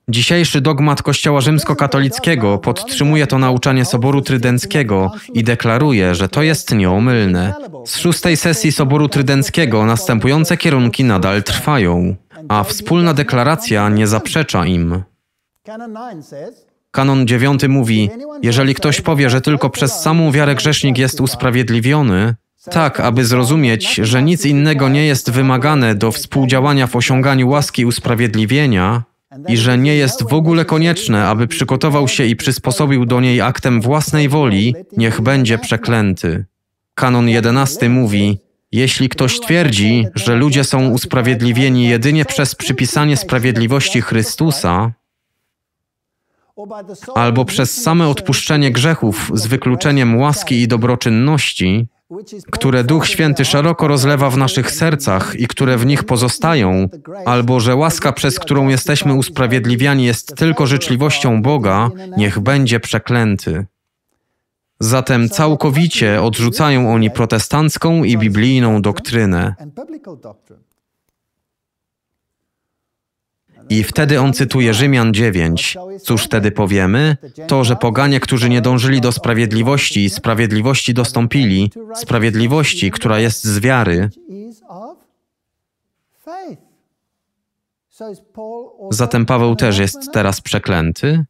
Dzisiejszy dogmat Kościoła rzymskokatolickiego podtrzymuje to nauczanie Soboru Trydenckiego i deklaruje, że to jest nieomylne. Z szóstej sesji Soboru Trydenckiego następujące kierunki nadal trwają, a wspólna deklaracja nie zaprzecza im. Kanon 9 mówi: Jeżeli ktoś powie, że tylko przez samą wiarę grzesznik jest usprawiedliwiony, tak, aby zrozumieć, że nic innego nie jest wymagane do współdziałania w osiąganiu łaski usprawiedliwienia, i że nie jest w ogóle konieczne, aby przygotował się i przysposobił do niej aktem własnej woli, niech będzie przeklęty. Kanon 11 mówi: Jeśli ktoś twierdzi, że ludzie są usprawiedliwieni jedynie przez przypisanie sprawiedliwości Chrystusa, albo przez same odpuszczenie grzechów z wykluczeniem łaski i dobroczynności, które Duch Święty szeroko rozlewa w naszych sercach i które w nich pozostają, albo że łaska, przez którą jesteśmy usprawiedliwiani, jest tylko życzliwością Boga, niech będzie przeklęty. Zatem całkowicie odrzucają oni protestancką i biblijną doktrynę. I wtedy on cytuje Rzymian 9. Cóż wtedy powiemy? To, że poganie, którzy nie dążyli do sprawiedliwości, sprawiedliwości dostąpili, sprawiedliwości, która jest z wiary. Zatem Paweł też jest teraz przeklęty?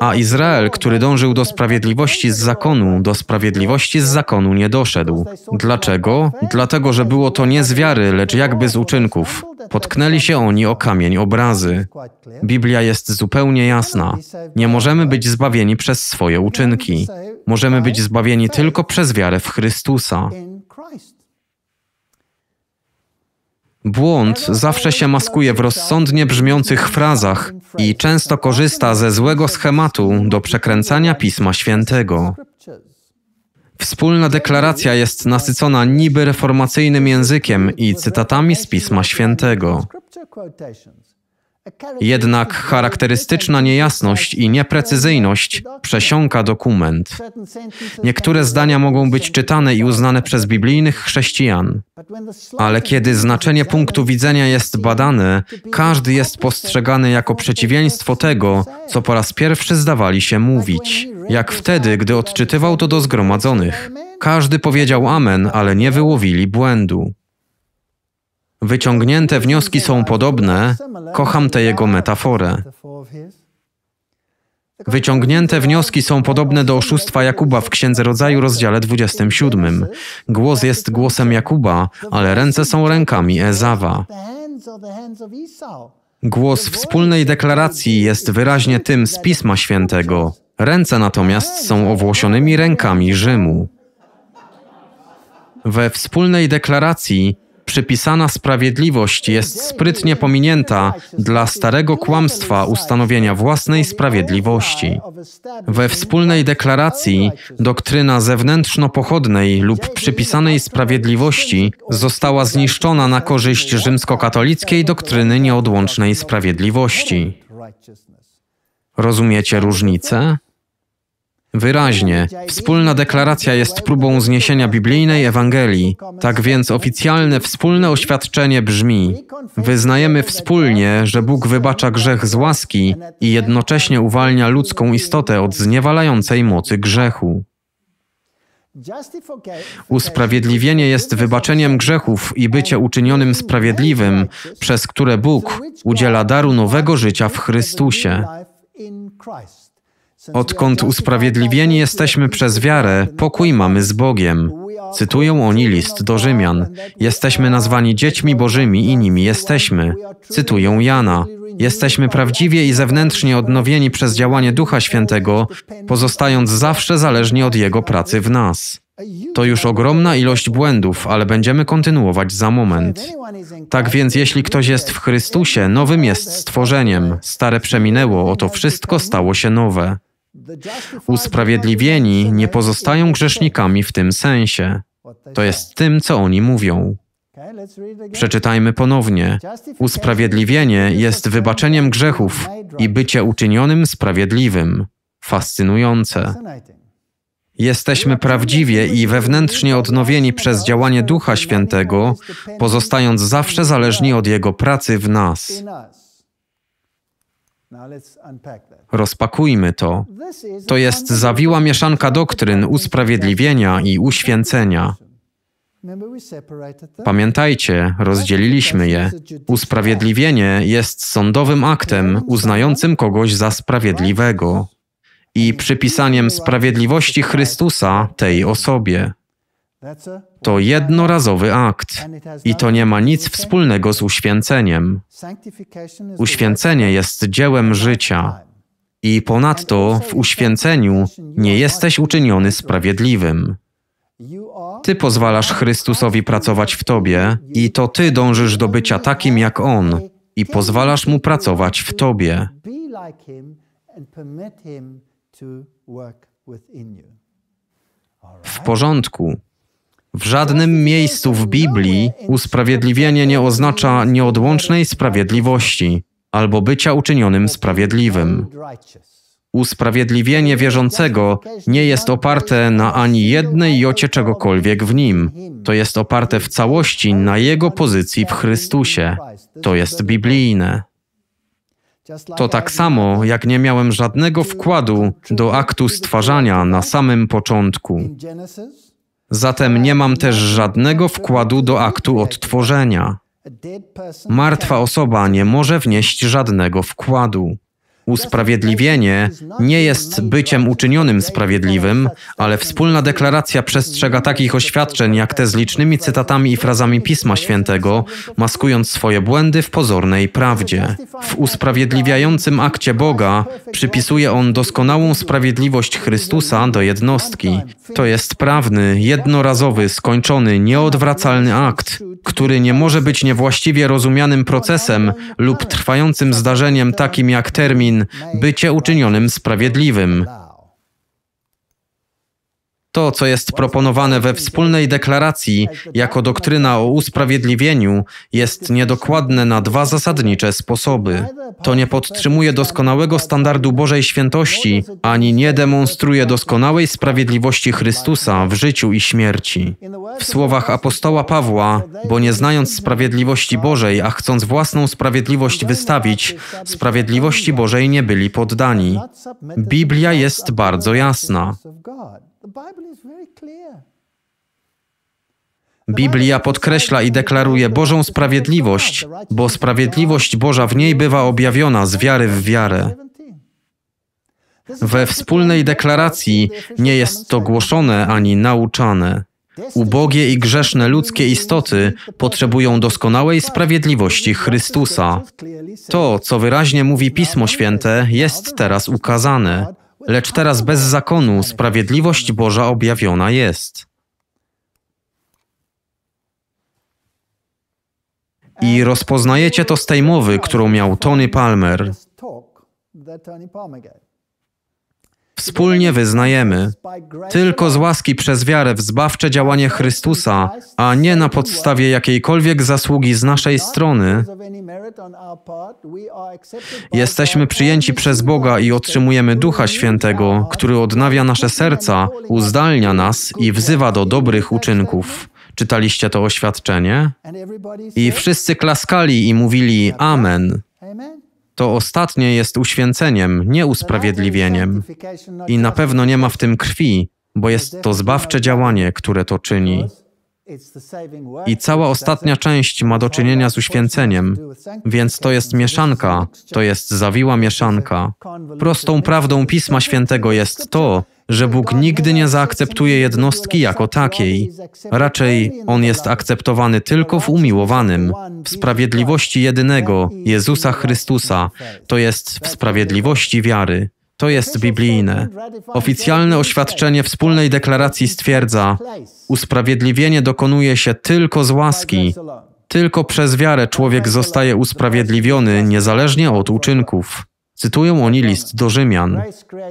A Izrael, który dążył do sprawiedliwości z zakonu, do sprawiedliwości z zakonu nie doszedł. Dlaczego? Dlatego, że było to nie z wiary, lecz jakby z uczynków. Potknęli się oni o kamień obrazy. Biblia jest zupełnie jasna. Nie możemy być zbawieni przez swoje uczynki. Możemy być zbawieni tylko przez wiarę w Chrystusa. Błąd zawsze się maskuje w rozsądnie brzmiących frazach i często korzysta ze złego schematu do przekręcania Pisma Świętego. Wspólna deklaracja jest nasycona niby reformacyjnym językiem i cytatami z Pisma Świętego. Jednak charakterystyczna niejasność i nieprecyzyjność przesiąka dokument. Niektóre zdania mogą być czytane i uznane przez biblijnych chrześcijan, ale kiedy znaczenie punktu widzenia jest badane, każdy jest postrzegany jako przeciwieństwo tego, co po raz pierwszy zdawali się mówić. Jak wtedy, gdy odczytywał to do zgromadzonych. Każdy powiedział Amen, ale nie wyłowili błędu. Wyciągnięte wnioski są podobne, kocham tę jego metaforę. Wyciągnięte wnioski są podobne do oszustwa Jakuba w Księdze Rodzaju, rozdziale 27. Głos jest głosem Jakuba, ale ręce są rękami Ezawa. Głos wspólnej deklaracji jest wyraźnie tym z Pisma Świętego. Ręce natomiast są owłosionymi rękami Rzymu. We wspólnej deklaracji przypisana sprawiedliwość jest sprytnie pominięta dla starego kłamstwa ustanowienia własnej sprawiedliwości. We wspólnej deklaracji doktryna zewnętrzno-pochodnej lub przypisanej sprawiedliwości została zniszczona na korzyść rzymskokatolickiej doktryny nieodłącznej sprawiedliwości. Rozumiecie różnicę? Wyraźnie, wspólna deklaracja jest próbą zniesienia biblijnej Ewangelii. Tak więc oficjalne wspólne oświadczenie brzmi: Wyznajemy wspólnie, że Bóg wybacza grzech z łaski i jednocześnie uwalnia ludzką istotę od zniewalającej mocy grzechu. Usprawiedliwienie jest wybaczeniem grzechów i bycie uczynionym sprawiedliwym, przez które Bóg udziela daru nowego życia w Chrystusie. Odkąd usprawiedliwieni jesteśmy przez wiarę, pokój mamy z Bogiem. Cytują oni list do Rzymian. Jesteśmy nazwani dziećmi Bożymi i nimi jesteśmy. Cytują Jana. Jesteśmy prawdziwie i zewnętrznie odnowieni przez działanie Ducha Świętego, pozostając zawsze zależni od Jego pracy w nas. To już ogromna ilość błędów, ale będziemy kontynuować za moment. Tak więc, jeśli ktoś jest w Chrystusie, nowym jest stworzeniem. Stare przeminęło, oto wszystko stało się nowe. Usprawiedliwieni nie pozostają grzesznikami w tym sensie. To jest tym, co oni mówią. Przeczytajmy ponownie. Usprawiedliwienie jest wybaczeniem grzechów i bycie uczynionym sprawiedliwym. Fascynujące. Jesteśmy prawdziwie i wewnętrznie odnowieni przez działanie Ducha Świętego, pozostając zawsze zależni od Jego pracy w nas. No, Rozpakujmy to. To jest zawiła mieszanka doktryn usprawiedliwienia i uświęcenia. Pamiętajcie, rozdzieliliśmy je. Usprawiedliwienie jest sądowym aktem uznającym kogoś za sprawiedliwego i przypisaniem sprawiedliwości Chrystusa tej osobie. To jednorazowy akt i to nie ma nic wspólnego z uświęceniem. Uświęcenie jest dziełem życia i ponadto w uświęceniu nie jesteś uczyniony sprawiedliwym. Ty pozwalasz Chrystusowi pracować w tobie i to ty dążysz do bycia takim jak On i pozwalasz Mu pracować w tobie. W porządku. W żadnym miejscu w Biblii usprawiedliwienie nie oznacza nieodłącznej sprawiedliwości albo bycia uczynionym sprawiedliwym. Usprawiedliwienie wierzącego nie jest oparte na ani jednej jocie czegokolwiek w nim. To jest oparte w całości na jego pozycji w Chrystusie. To jest biblijne. To tak samo, jak nie miałem żadnego wkładu do aktu stwarzania na samym początku. Zatem nie mam też żadnego wkładu do aktu odtworzenia. Martwa osoba nie może wnieść żadnego wkładu. Usprawiedliwienie nie jest byciem uczynionym sprawiedliwym, ale wspólna deklaracja przestrzega takich oświadczeń jak te z licznymi cytatami i frazami Pisma Świętego, maskując swoje błędy w pozornej prawdzie. W usprawiedliwiającym akcie Boga przypisuje on doskonałą sprawiedliwość Chrystusa do jednostki. To jest prawny, jednorazowy, skończony, nieodwracalny akt, który nie może być niewłaściwie rozumianym procesem lub trwającym zdarzeniem takim jak termin bycie uczynionym sprawiedliwym. To, co jest proponowane we wspólnej deklaracji jako doktryna o usprawiedliwieniu, jest niedokładne na dwa zasadnicze sposoby. To nie podtrzymuje doskonałego standardu Bożej świętości, ani nie demonstruje doskonałej sprawiedliwości Chrystusa w życiu i śmierci. W słowach apostoła Pawła, bo nie znając sprawiedliwości Bożej, a chcąc własną sprawiedliwość wystawić, sprawiedliwości Bożej nie byli poddani. Biblia jest bardzo jasna. Biblia podkreśla i deklaruje Bożą sprawiedliwość, bo sprawiedliwość Boża w niej bywa objawiona z wiary w wiarę. We wspólnej deklaracji nie jest to głoszone ani nauczane. Ubogie i grzeszne ludzkie istoty potrzebują doskonałej sprawiedliwości Chrystusa. To, co wyraźnie mówi Pismo Święte, jest teraz ukazane. Lecz teraz bez zakonu sprawiedliwość Boża objawiona jest. I rozpoznajecie to z tej mowy, którą miał Tony Palmer. Wspólnie wyznajemy. Tylko z łaski przez wiarę w zbawcze działanie Chrystusa, a nie na podstawie jakiejkolwiek zasługi z naszej strony. Jesteśmy przyjęci przez Boga i otrzymujemy Ducha Świętego, który odnawia nasze serca, uzdalnia nas i wzywa do dobrych uczynków. Czytaliście to oświadczenie? I wszyscy klaskali i mówili Amen. To ostatnie jest uświęceniem, nie usprawiedliwieniem. I na pewno nie ma w tym krwi, bo jest to zbawcze działanie, które to czyni. I cała ostatnia część ma do czynienia z uświęceniem, więc to jest mieszanka, to jest zawiła mieszanka. Prostą prawdą Pisma Świętego jest to, że Bóg nigdy nie zaakceptuje jednostki jako takiej. Raczej on jest akceptowany tylko w umiłowanym, w sprawiedliwości jedynego, Jezusa Chrystusa, to jest w sprawiedliwości wiary. To jest biblijne. Oficjalne oświadczenie wspólnej deklaracji stwierdza: Usprawiedliwienie dokonuje się tylko z łaski. Tylko przez wiarę człowiek zostaje usprawiedliwiony, niezależnie od uczynków. Cytują oni list do Rzymian.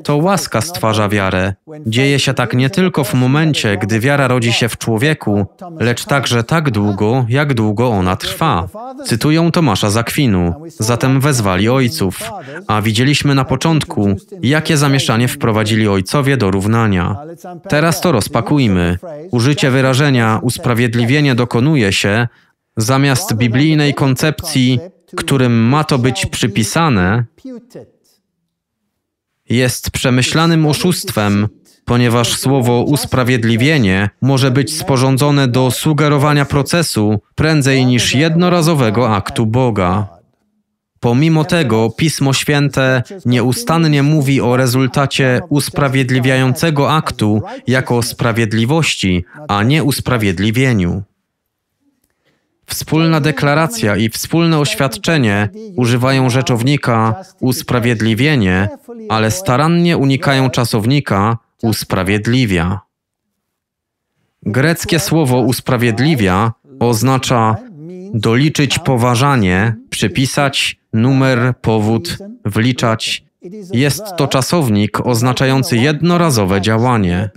To łaska stwarza wiarę. Dzieje się tak nie tylko w momencie, gdy wiara rodzi się w człowieku, lecz także tak długo, jak długo ona trwa. Cytują Tomasza Zakwinu. Zatem wezwali ojców. A widzieliśmy na początku, jakie zamieszanie wprowadzili ojcowie do równania. Teraz to rozpakujmy. Użycie wyrażenia usprawiedliwienie dokonuje się, zamiast biblijnej koncepcji którym ma to być przypisane, jest przemyślanym oszustwem, ponieważ słowo usprawiedliwienie może być sporządzone do sugerowania procesu prędzej niż jednorazowego aktu Boga. Pomimo tego Pismo Święte nieustannie mówi o rezultacie usprawiedliwiającego aktu jako sprawiedliwości, a nie usprawiedliwieniu. Wspólna deklaracja i wspólne oświadczenie używają rzeczownika usprawiedliwienie, ale starannie unikają czasownika usprawiedliwia. Greckie słowo usprawiedliwia oznacza doliczyć poważanie, przypisać numer, powód, wliczać, jest to czasownik oznaczający jednorazowe działanie.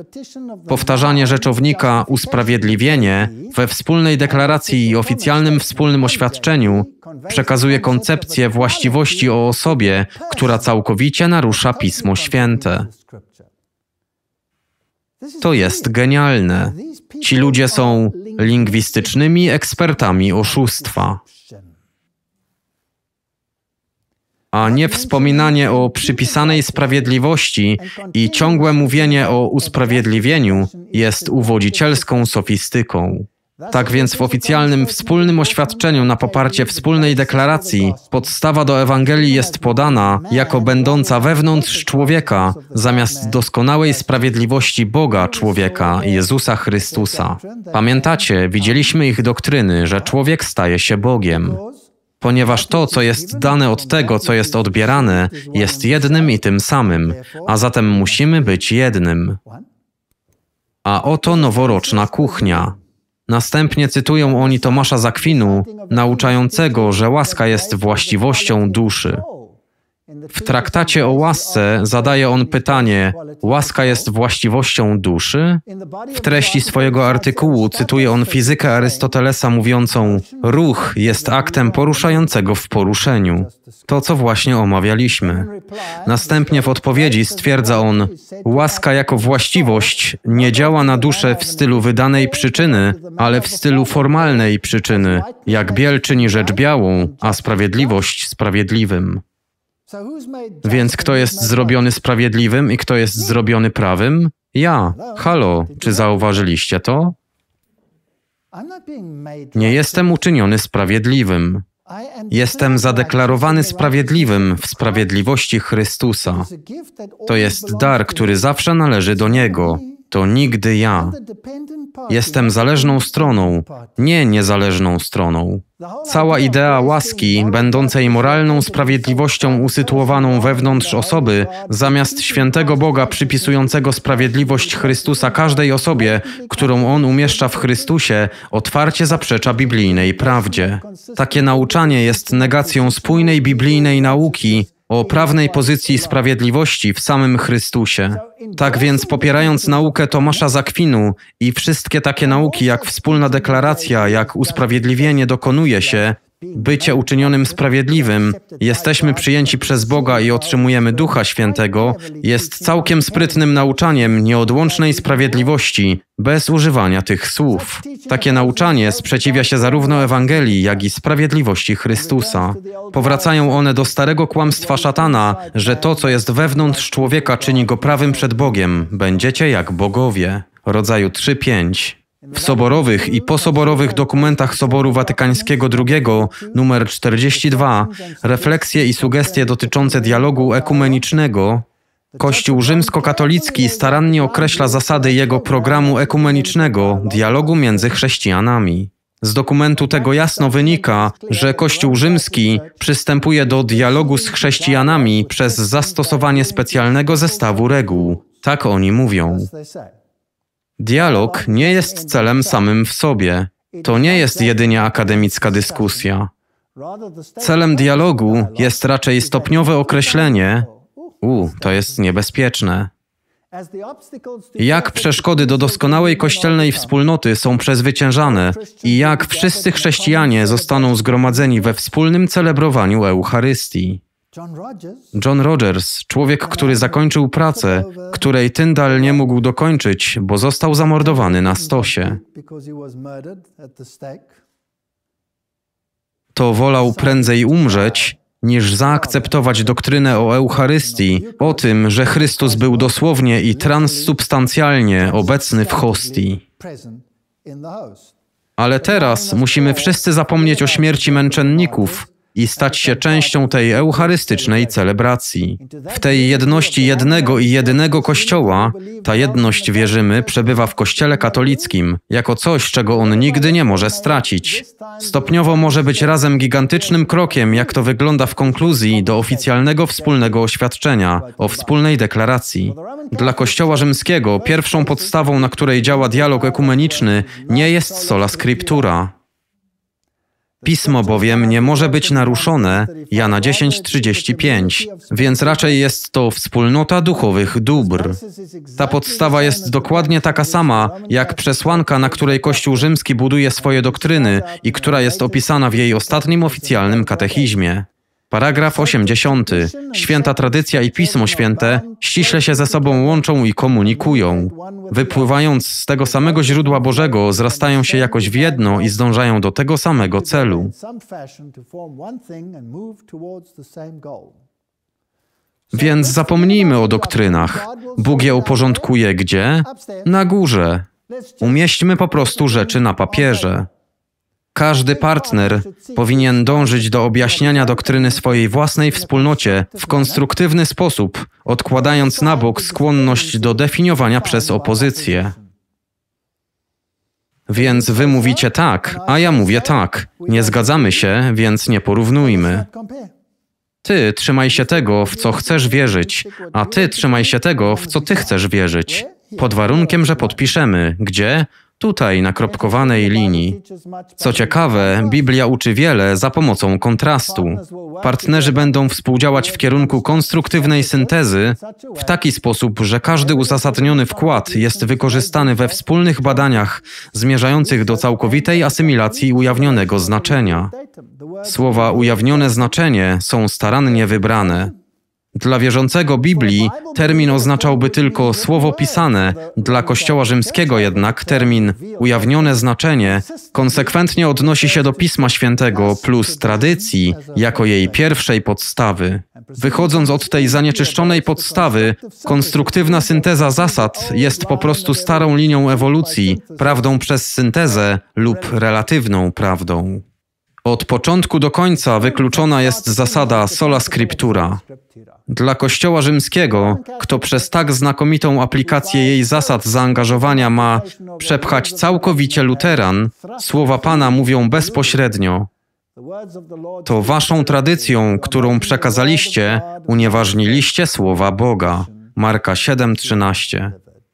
Powtarzanie rzeczownika usprawiedliwienie we wspólnej deklaracji i oficjalnym wspólnym oświadczeniu przekazuje koncepcję właściwości o osobie, która całkowicie narusza Pismo Święte. To jest genialne. Ci ludzie są lingwistycznymi ekspertami oszustwa. a nie wspominanie o przypisanej sprawiedliwości i ciągłe mówienie o usprawiedliwieniu jest uwodzicielską sofistyką. Tak więc w oficjalnym wspólnym oświadczeniu na poparcie wspólnej deklaracji podstawa do Ewangelii jest podana jako będąca wewnątrz człowieka zamiast doskonałej sprawiedliwości Boga człowieka, Jezusa Chrystusa. Pamiętacie, widzieliśmy ich doktryny, że człowiek staje się Bogiem ponieważ to, co jest dane od tego, co jest odbierane, jest jednym i tym samym, a zatem musimy być jednym. A oto noworoczna kuchnia. Następnie cytują oni Tomasza Zakwinu, nauczającego, że łaska jest właściwością duszy. W traktacie o łasce zadaje on pytanie: Łaska jest właściwością duszy? W treści swojego artykułu cytuje on fizykę Arystotelesa mówiącą: Ruch jest aktem poruszającego w poruszeniu. To, co właśnie omawialiśmy. Następnie w odpowiedzi stwierdza on: Łaska jako właściwość nie działa na duszę w stylu wydanej przyczyny, ale w stylu formalnej przyczyny, jak biel czyni rzecz białą, a sprawiedliwość sprawiedliwym. Więc kto jest zrobiony sprawiedliwym i kto jest zrobiony prawym? Ja. Halo, czy zauważyliście to? Nie jestem uczyniony sprawiedliwym. Jestem zadeklarowany sprawiedliwym w sprawiedliwości Chrystusa. To jest dar, który zawsze należy do Niego to nigdy ja. Jestem zależną stroną, nie niezależną stroną. Cała idea łaski, będącej moralną sprawiedliwością usytuowaną wewnątrz osoby, zamiast świętego Boga przypisującego sprawiedliwość Chrystusa każdej osobie, którą on umieszcza w Chrystusie, otwarcie zaprzecza biblijnej prawdzie. Takie nauczanie jest negacją spójnej biblijnej nauki, o prawnej pozycji sprawiedliwości w samym Chrystusie. Tak więc popierając naukę Tomasza Zakwinu i wszystkie takie nauki jak wspólna deklaracja, jak usprawiedliwienie dokonuje się, bycia uczynionym sprawiedliwym, jesteśmy przyjęci przez Boga i otrzymujemy Ducha Świętego, jest całkiem sprytnym nauczaniem nieodłącznej sprawiedliwości, bez używania tych słów. Takie nauczanie sprzeciwia się zarówno Ewangelii, jak i sprawiedliwości Chrystusa. Powracają one do starego kłamstwa szatana, że to, co jest wewnątrz człowieka, czyni go prawym przed Bogiem. Będziecie jak bogowie. Rodzaju 3:5. W soborowych i posoborowych dokumentach Soboru Watykańskiego II nr 42 refleksje i sugestie dotyczące dialogu ekumenicznego Kościół rzymskokatolicki starannie określa zasady jego programu ekumenicznego dialogu między chrześcijanami. Z dokumentu tego jasno wynika, że Kościół rzymski przystępuje do dialogu z chrześcijanami przez zastosowanie specjalnego zestawu reguł. Tak oni mówią. Dialog nie jest celem samym w sobie. To nie jest jedynie akademicka dyskusja. Celem dialogu jest raczej stopniowe określenie, u, to jest niebezpieczne. Jak przeszkody do doskonałej kościelnej wspólnoty są przezwyciężane i jak wszyscy chrześcijanie zostaną zgromadzeni we wspólnym celebrowaniu Eucharystii. John Rogers, człowiek, który zakończył pracę, której Tyndall nie mógł dokończyć, bo został zamordowany na stosie. To wolał prędzej umrzeć, niż zaakceptować doktrynę o Eucharystii, o tym, że Chrystus był dosłownie i transsubstancjalnie obecny w hostii. Ale teraz musimy wszyscy zapomnieć o śmierci męczenników, i stać się częścią tej eucharystycznej celebracji. W tej jedności jednego i jedynego Kościoła, ta jedność, wierzymy, przebywa w Kościele katolickim, jako coś, czego on nigdy nie może stracić. Stopniowo może być razem gigantycznym krokiem, jak to wygląda w konkluzji do oficjalnego wspólnego oświadczenia o wspólnej deklaracji. Dla Kościoła rzymskiego pierwszą podstawą, na której działa dialog ekumeniczny, nie jest sola scriptura. Pismo bowiem nie może być naruszone, Jana 10:35, więc raczej jest to wspólnota duchowych dóbr. Ta podstawa jest dokładnie taka sama, jak przesłanka, na której Kościół rzymski buduje swoje doktryny i która jest opisana w jej ostatnim oficjalnym katechizmie. Paragraf 80. Święta tradycja i Pismo Święte ściśle się ze sobą łączą i komunikują. Wypływając z tego samego źródła Bożego, zrastają się jakoś w jedno i zdążają do tego samego celu. Więc zapomnijmy o doktrynach. Bóg je uporządkuje gdzie? Na górze. Umieśćmy po prostu rzeczy na papierze. Każdy partner powinien dążyć do objaśniania doktryny swojej własnej wspólnocie w konstruktywny sposób, odkładając na bok skłonność do definiowania przez opozycję. Więc wy mówicie tak, a ja mówię tak. Nie zgadzamy się, więc nie porównujmy. Ty trzymaj się tego, w co chcesz wierzyć, a ty trzymaj się tego, w co ty chcesz wierzyć. Pod warunkiem, że podpiszemy, gdzie? tutaj na kropkowanej linii. Co ciekawe, Biblia uczy wiele za pomocą kontrastu. Partnerzy będą współdziałać w kierunku konstruktywnej syntezy w taki sposób, że każdy uzasadniony wkład jest wykorzystany we wspólnych badaniach zmierzających do całkowitej asymilacji ujawnionego znaczenia. Słowa ujawnione znaczenie są starannie wybrane. Dla wierzącego Biblii termin oznaczałby tylko słowo pisane, dla Kościoła rzymskiego jednak termin ujawnione znaczenie konsekwentnie odnosi się do Pisma Świętego plus tradycji jako jej pierwszej podstawy. Wychodząc od tej zanieczyszczonej podstawy, konstruktywna synteza zasad jest po prostu starą linią ewolucji, prawdą przez syntezę lub relatywną prawdą. Od początku do końca wykluczona jest zasada sola scriptura. Dla Kościoła Rzymskiego, kto przez tak znakomitą aplikację jej zasad zaangażowania ma przepchać całkowicie luteran, słowa Pana mówią bezpośrednio. To waszą tradycją, którą przekazaliście, unieważniliście słowa Boga. Marka 7:13.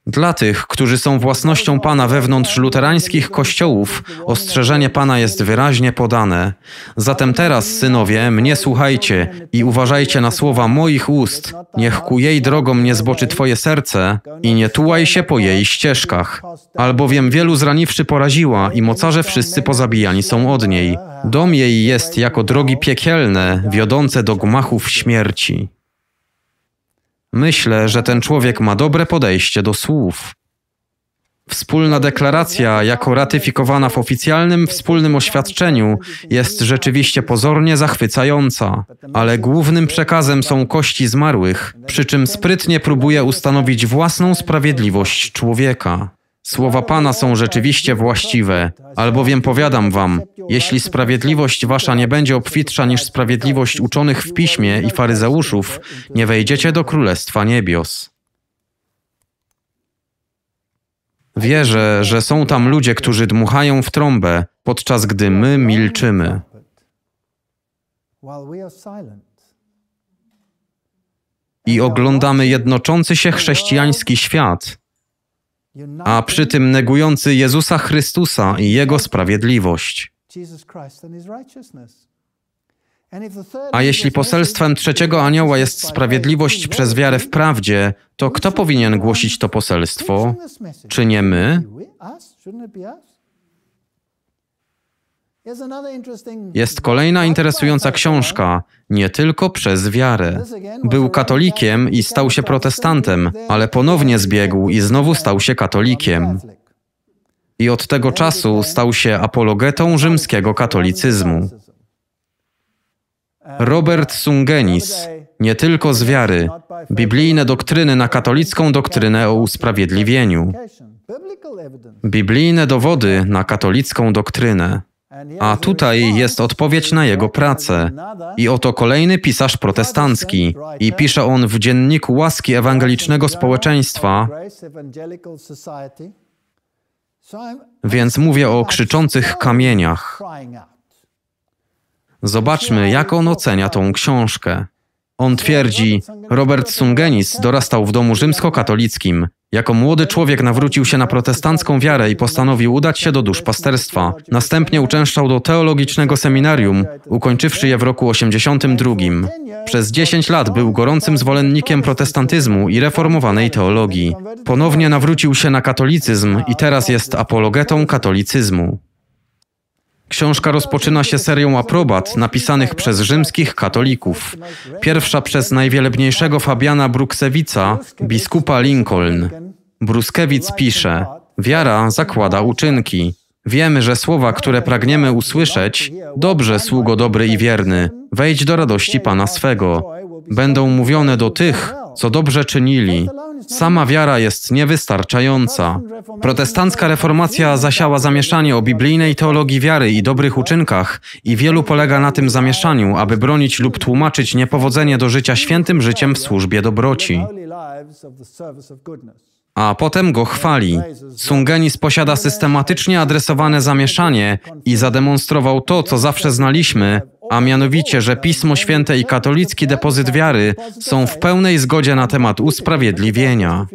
Dla tych, którzy są własnością Pana wewnątrz luterańskich kościołów, ostrzeżenie Pana jest wyraźnie podane. Zatem teraz, synowie, mnie słuchajcie i uważajcie na słowa moich ust. Niech ku jej drogom nie zboczy Twoje serce i nie tułaj się po jej ścieżkach. Albowiem wielu zraniwszy poraziła i mocarze wszyscy pozabijani są od niej. Dom jej jest jako drogi piekielne, wiodące do gmachów śmierci. Myślę, że ten człowiek ma dobre podejście do słów. Wspólna deklaracja, jako ratyfikowana w oficjalnym wspólnym oświadczeniu, jest rzeczywiście pozornie zachwycająca, ale głównym przekazem są kości zmarłych, przy czym sprytnie próbuje ustanowić własną sprawiedliwość człowieka. Słowa Pana są rzeczywiście właściwe, albowiem powiadam wam, jeśli sprawiedliwość wasza nie będzie obfitsza niż sprawiedliwość uczonych w piśmie i faryzeuszów, nie wejdziecie do Królestwa Niebios. Wierzę, że są tam ludzie, którzy dmuchają w trąbę, podczas gdy my milczymy. I oglądamy jednoczący się chrześcijański świat, a przy tym negujący Jezusa Chrystusa i Jego sprawiedliwość. A jeśli poselstwem trzeciego anioła jest sprawiedliwość przez wiarę w prawdzie, to kto powinien głosić to poselstwo? Czy nie my? Jest kolejna interesująca książka, nie tylko przez wiarę. Był katolikiem i stał się protestantem, ale ponownie zbiegł i znowu stał się katolikiem. I od tego czasu stał się apologetą rzymskiego katolicyzmu. Robert Sungenis, nie tylko z wiary, biblijne doktryny na katolicką doktrynę o usprawiedliwieniu, biblijne dowody na katolicką doktrynę. A tutaj jest odpowiedź na jego pracę. I oto kolejny pisarz protestancki. I pisze on w Dzienniku Łaski Ewangelicznego Społeczeństwa. Więc mówię o krzyczących kamieniach. Zobaczmy, jak on ocenia tą książkę. On twierdzi, Robert Sungenis dorastał w domu rzymskokatolickim. Jako młody człowiek nawrócił się na protestancką wiarę i postanowił udać się do duszpasterstwa. Następnie uczęszczał do teologicznego seminarium, ukończywszy je w roku 82. Przez 10 lat był gorącym zwolennikiem protestantyzmu i reformowanej teologii. Ponownie nawrócił się na katolicyzm i teraz jest apologetą katolicyzmu. Książka rozpoczyna się serią aprobat napisanych przez rzymskich katolików. Pierwsza przez najwielebniejszego Fabiana Bruksewica, biskupa Lincoln. Bruskewic pisze: Wiara zakłada uczynki. Wiemy, że słowa, które pragniemy usłyszeć, dobrze, sługo dobry i wierny, wejdź do radości Pana swego, będą mówione do tych, co dobrze czynili. Sama wiara jest niewystarczająca. Protestancka reformacja zasiała zamieszanie o biblijnej teologii wiary i dobrych uczynkach i wielu polega na tym zamieszaniu, aby bronić lub tłumaczyć niepowodzenie do życia świętym życiem w służbie dobroci a potem go chwali. Sungenis posiada systematycznie adresowane zamieszanie i zademonstrował to, co zawsze znaliśmy, a mianowicie, że Pismo Święte i katolicki depozyt wiary są w pełnej zgodzie na temat usprawiedliwienia.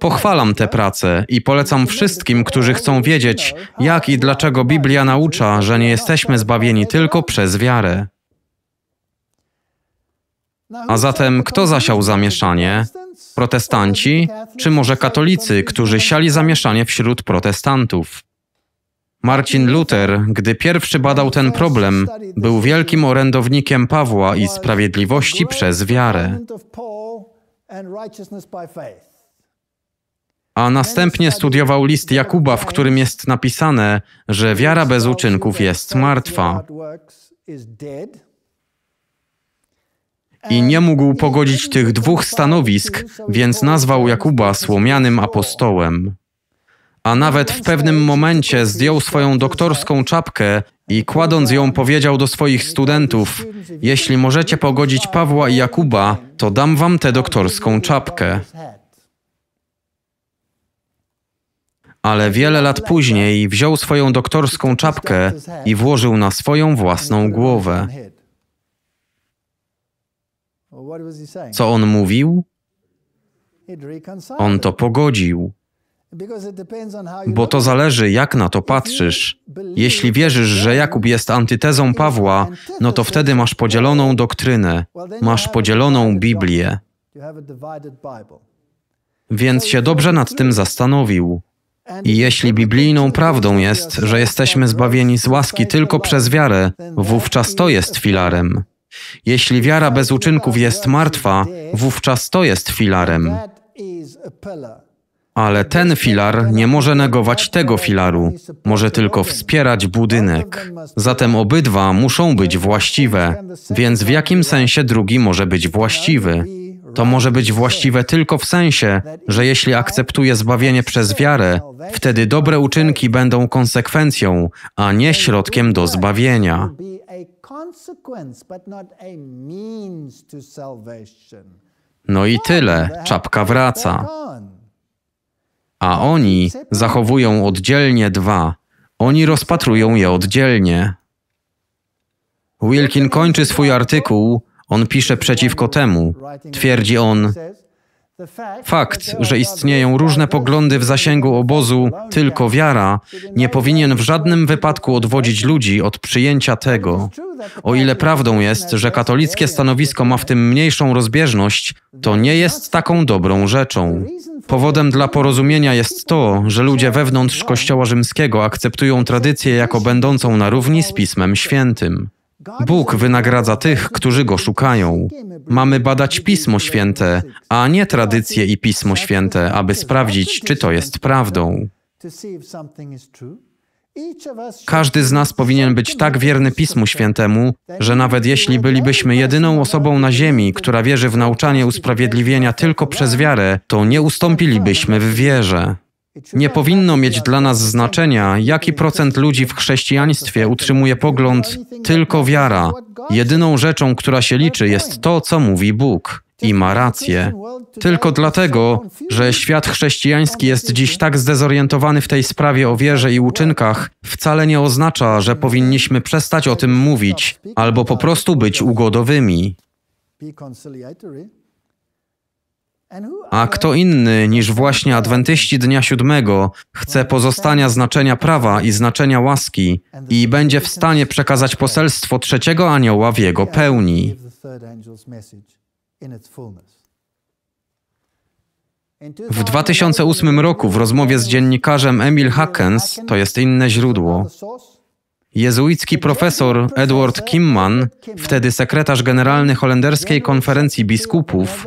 Pochwalam tę pracę i polecam wszystkim, którzy chcą wiedzieć, jak i dlaczego Biblia naucza, że nie jesteśmy zbawieni tylko przez wiarę. A zatem kto zasiał zamieszanie? Protestanci, czy może katolicy, którzy siali zamieszanie wśród protestantów? Marcin Luther, gdy pierwszy badał ten problem, był wielkim orędownikiem Pawła i sprawiedliwości przez wiarę. A następnie studiował list Jakuba, w którym jest napisane, że wiara bez uczynków jest martwa i nie mógł pogodzić tych dwóch stanowisk, więc nazwał Jakuba słomianym apostołem. A nawet w pewnym momencie zdjął swoją doktorską czapkę i kładąc ją powiedział do swoich studentów: Jeśli możecie pogodzić Pawła i Jakuba, to dam wam tę doktorską czapkę. ale wiele lat później wziął swoją doktorską czapkę i włożył na swoją własną głowę. Co on mówił? On to pogodził. Bo to zależy, jak na to patrzysz. Jeśli wierzysz, że Jakub jest antytezą Pawła, no to wtedy masz podzieloną doktrynę, masz podzieloną Biblię. Więc się dobrze nad tym zastanowił. I jeśli biblijną prawdą jest, że jesteśmy zbawieni z łaski tylko przez wiarę, wówczas to jest filarem. Jeśli wiara bez uczynków jest martwa, wówczas to jest filarem. Ale ten filar nie może negować tego filaru, może tylko wspierać budynek. Zatem obydwa muszą być właściwe, więc w jakim sensie drugi może być właściwy? to może być właściwe tylko w sensie, że jeśli akceptuje zbawienie przez wiarę, wtedy dobre uczynki będą konsekwencją, a nie środkiem do zbawienia. No i tyle, czapka wraca. A oni zachowują oddzielnie dwa. Oni rozpatrują je oddzielnie. Wilkin kończy swój artykuł on pisze przeciwko temu. Twierdzi on, Fakt, że istnieją różne poglądy w zasięgu obozu, tylko wiara, nie powinien w żadnym wypadku odwodzić ludzi od przyjęcia tego. O ile prawdą jest, że katolickie stanowisko ma w tym mniejszą rozbieżność, to nie jest taką dobrą rzeczą. Powodem dla porozumienia jest to, że ludzie wewnątrz Kościoła Rzymskiego akceptują tradycję jako będącą na równi z Pismem Świętym. Bóg wynagradza tych, którzy go szukają. Mamy badać Pismo Święte, a nie tradycje i Pismo Święte, aby sprawdzić, czy to jest prawdą. Każdy z nas powinien być tak wierny Pismu Świętemu, że nawet jeśli bylibyśmy jedyną osobą na Ziemi, która wierzy w nauczanie usprawiedliwienia tylko przez wiarę, to nie ustąpilibyśmy w wierze. Nie powinno mieć dla nas znaczenia, jaki procent ludzi w chrześcijaństwie utrzymuje pogląd tylko wiara. Jedyną rzeczą, która się liczy, jest to, co mówi Bóg. I ma rację. Tylko dlatego, że świat chrześcijański jest dziś tak zdezorientowany w tej sprawie o wierze i uczynkach, wcale nie oznacza, że powinniśmy przestać o tym mówić albo po prostu być ugodowymi. A kto inny niż właśnie adwentyści dnia siódmego chce pozostania znaczenia prawa i znaczenia łaski i będzie w stanie przekazać poselstwo trzeciego anioła w jego pełni. W 2008 roku w rozmowie z dziennikarzem Emil Hackens, to jest inne źródło, Jezuicki profesor Edward Kimman, wtedy sekretarz generalny holenderskiej konferencji biskupów,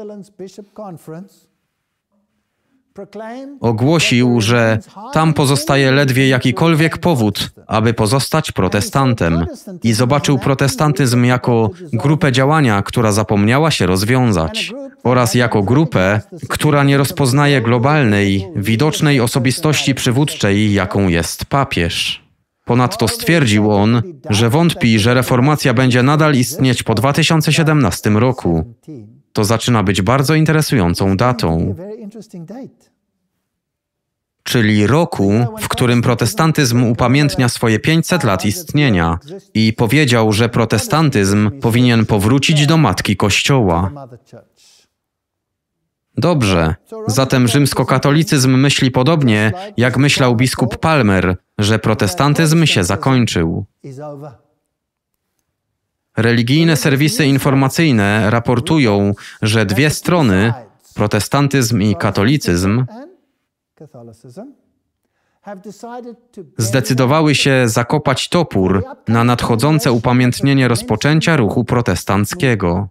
ogłosił, że tam pozostaje ledwie jakikolwiek powód, aby pozostać protestantem i zobaczył protestantyzm jako grupę działania, która zapomniała się rozwiązać oraz jako grupę, która nie rozpoznaje globalnej, widocznej osobistości przywódczej, jaką jest papież. Ponadto stwierdził on, że wątpi, że reformacja będzie nadal istnieć po 2017 roku. To zaczyna być bardzo interesującą datą czyli roku, w którym protestantyzm upamiętnia swoje 500 lat istnienia, i powiedział, że protestantyzm powinien powrócić do matki Kościoła. Dobrze, zatem rzymskokatolicyzm myśli podobnie, jak myślał biskup Palmer, że protestantyzm się zakończył. Religijne serwisy informacyjne raportują, że dwie strony, protestantyzm i katolicyzm, zdecydowały się zakopać topór na nadchodzące upamiętnienie rozpoczęcia ruchu protestanckiego.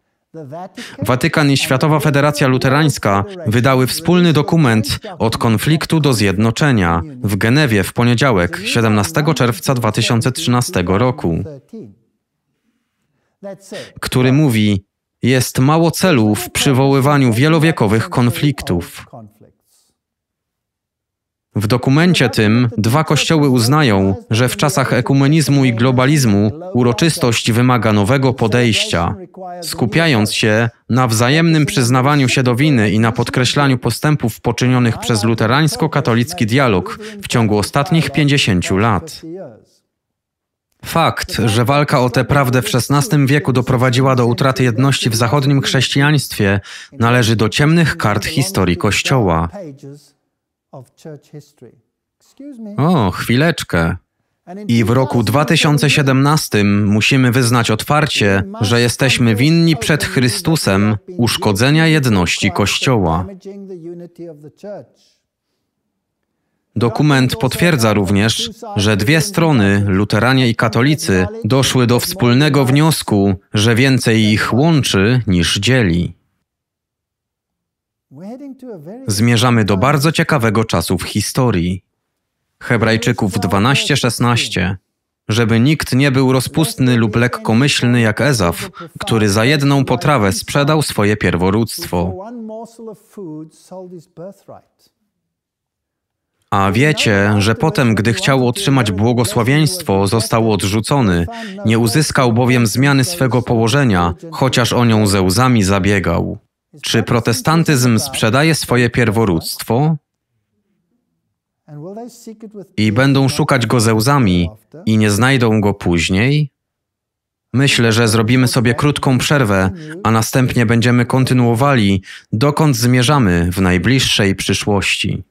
Watykan i Światowa Federacja Luterańska wydały wspólny dokument od konfliktu do zjednoczenia w Genewie w poniedziałek 17 czerwca 2013 roku, który mówi, jest mało celów w przywoływaniu wielowiekowych konfliktów. W dokumencie tym dwa kościoły uznają, że w czasach ekumenizmu i globalizmu uroczystość wymaga nowego podejścia, skupiając się na wzajemnym przyznawaniu się do winy i na podkreślaniu postępów poczynionych przez luterańsko-katolicki dialog w ciągu ostatnich 50 lat. Fakt, że walka o tę prawdę w XVI wieku doprowadziła do utraty jedności w zachodnim chrześcijaństwie, należy do ciemnych kart historii Kościoła. O, chwileczkę. I w roku 2017 musimy wyznać otwarcie, że jesteśmy winni przed Chrystusem uszkodzenia jedności Kościoła. Dokument potwierdza również, że dwie strony, luteranie i katolicy, doszły do wspólnego wniosku, że więcej ich łączy niż dzieli. Zmierzamy do bardzo ciekawego czasu w historii. Hebrajczyków 12:16 żeby nikt nie był rozpustny lub lekkomyślny jak Ezaf, który za jedną potrawę sprzedał swoje pierworództwo. A wiecie, no że potem, gdy chciał otrzymać no błogosławieństwo, został odrzucony, no nie uzyskał bowiem zmiany swego położenia, chociaż o nią ze łzami zabiegał. Czy protestantyzm sprzedaje swoje pierworództwo? I będą szukać go ze łzami i nie znajdą go później? Myślę, że zrobimy sobie krótką przerwę, a następnie będziemy kontynuowali, dokąd zmierzamy w najbliższej przyszłości.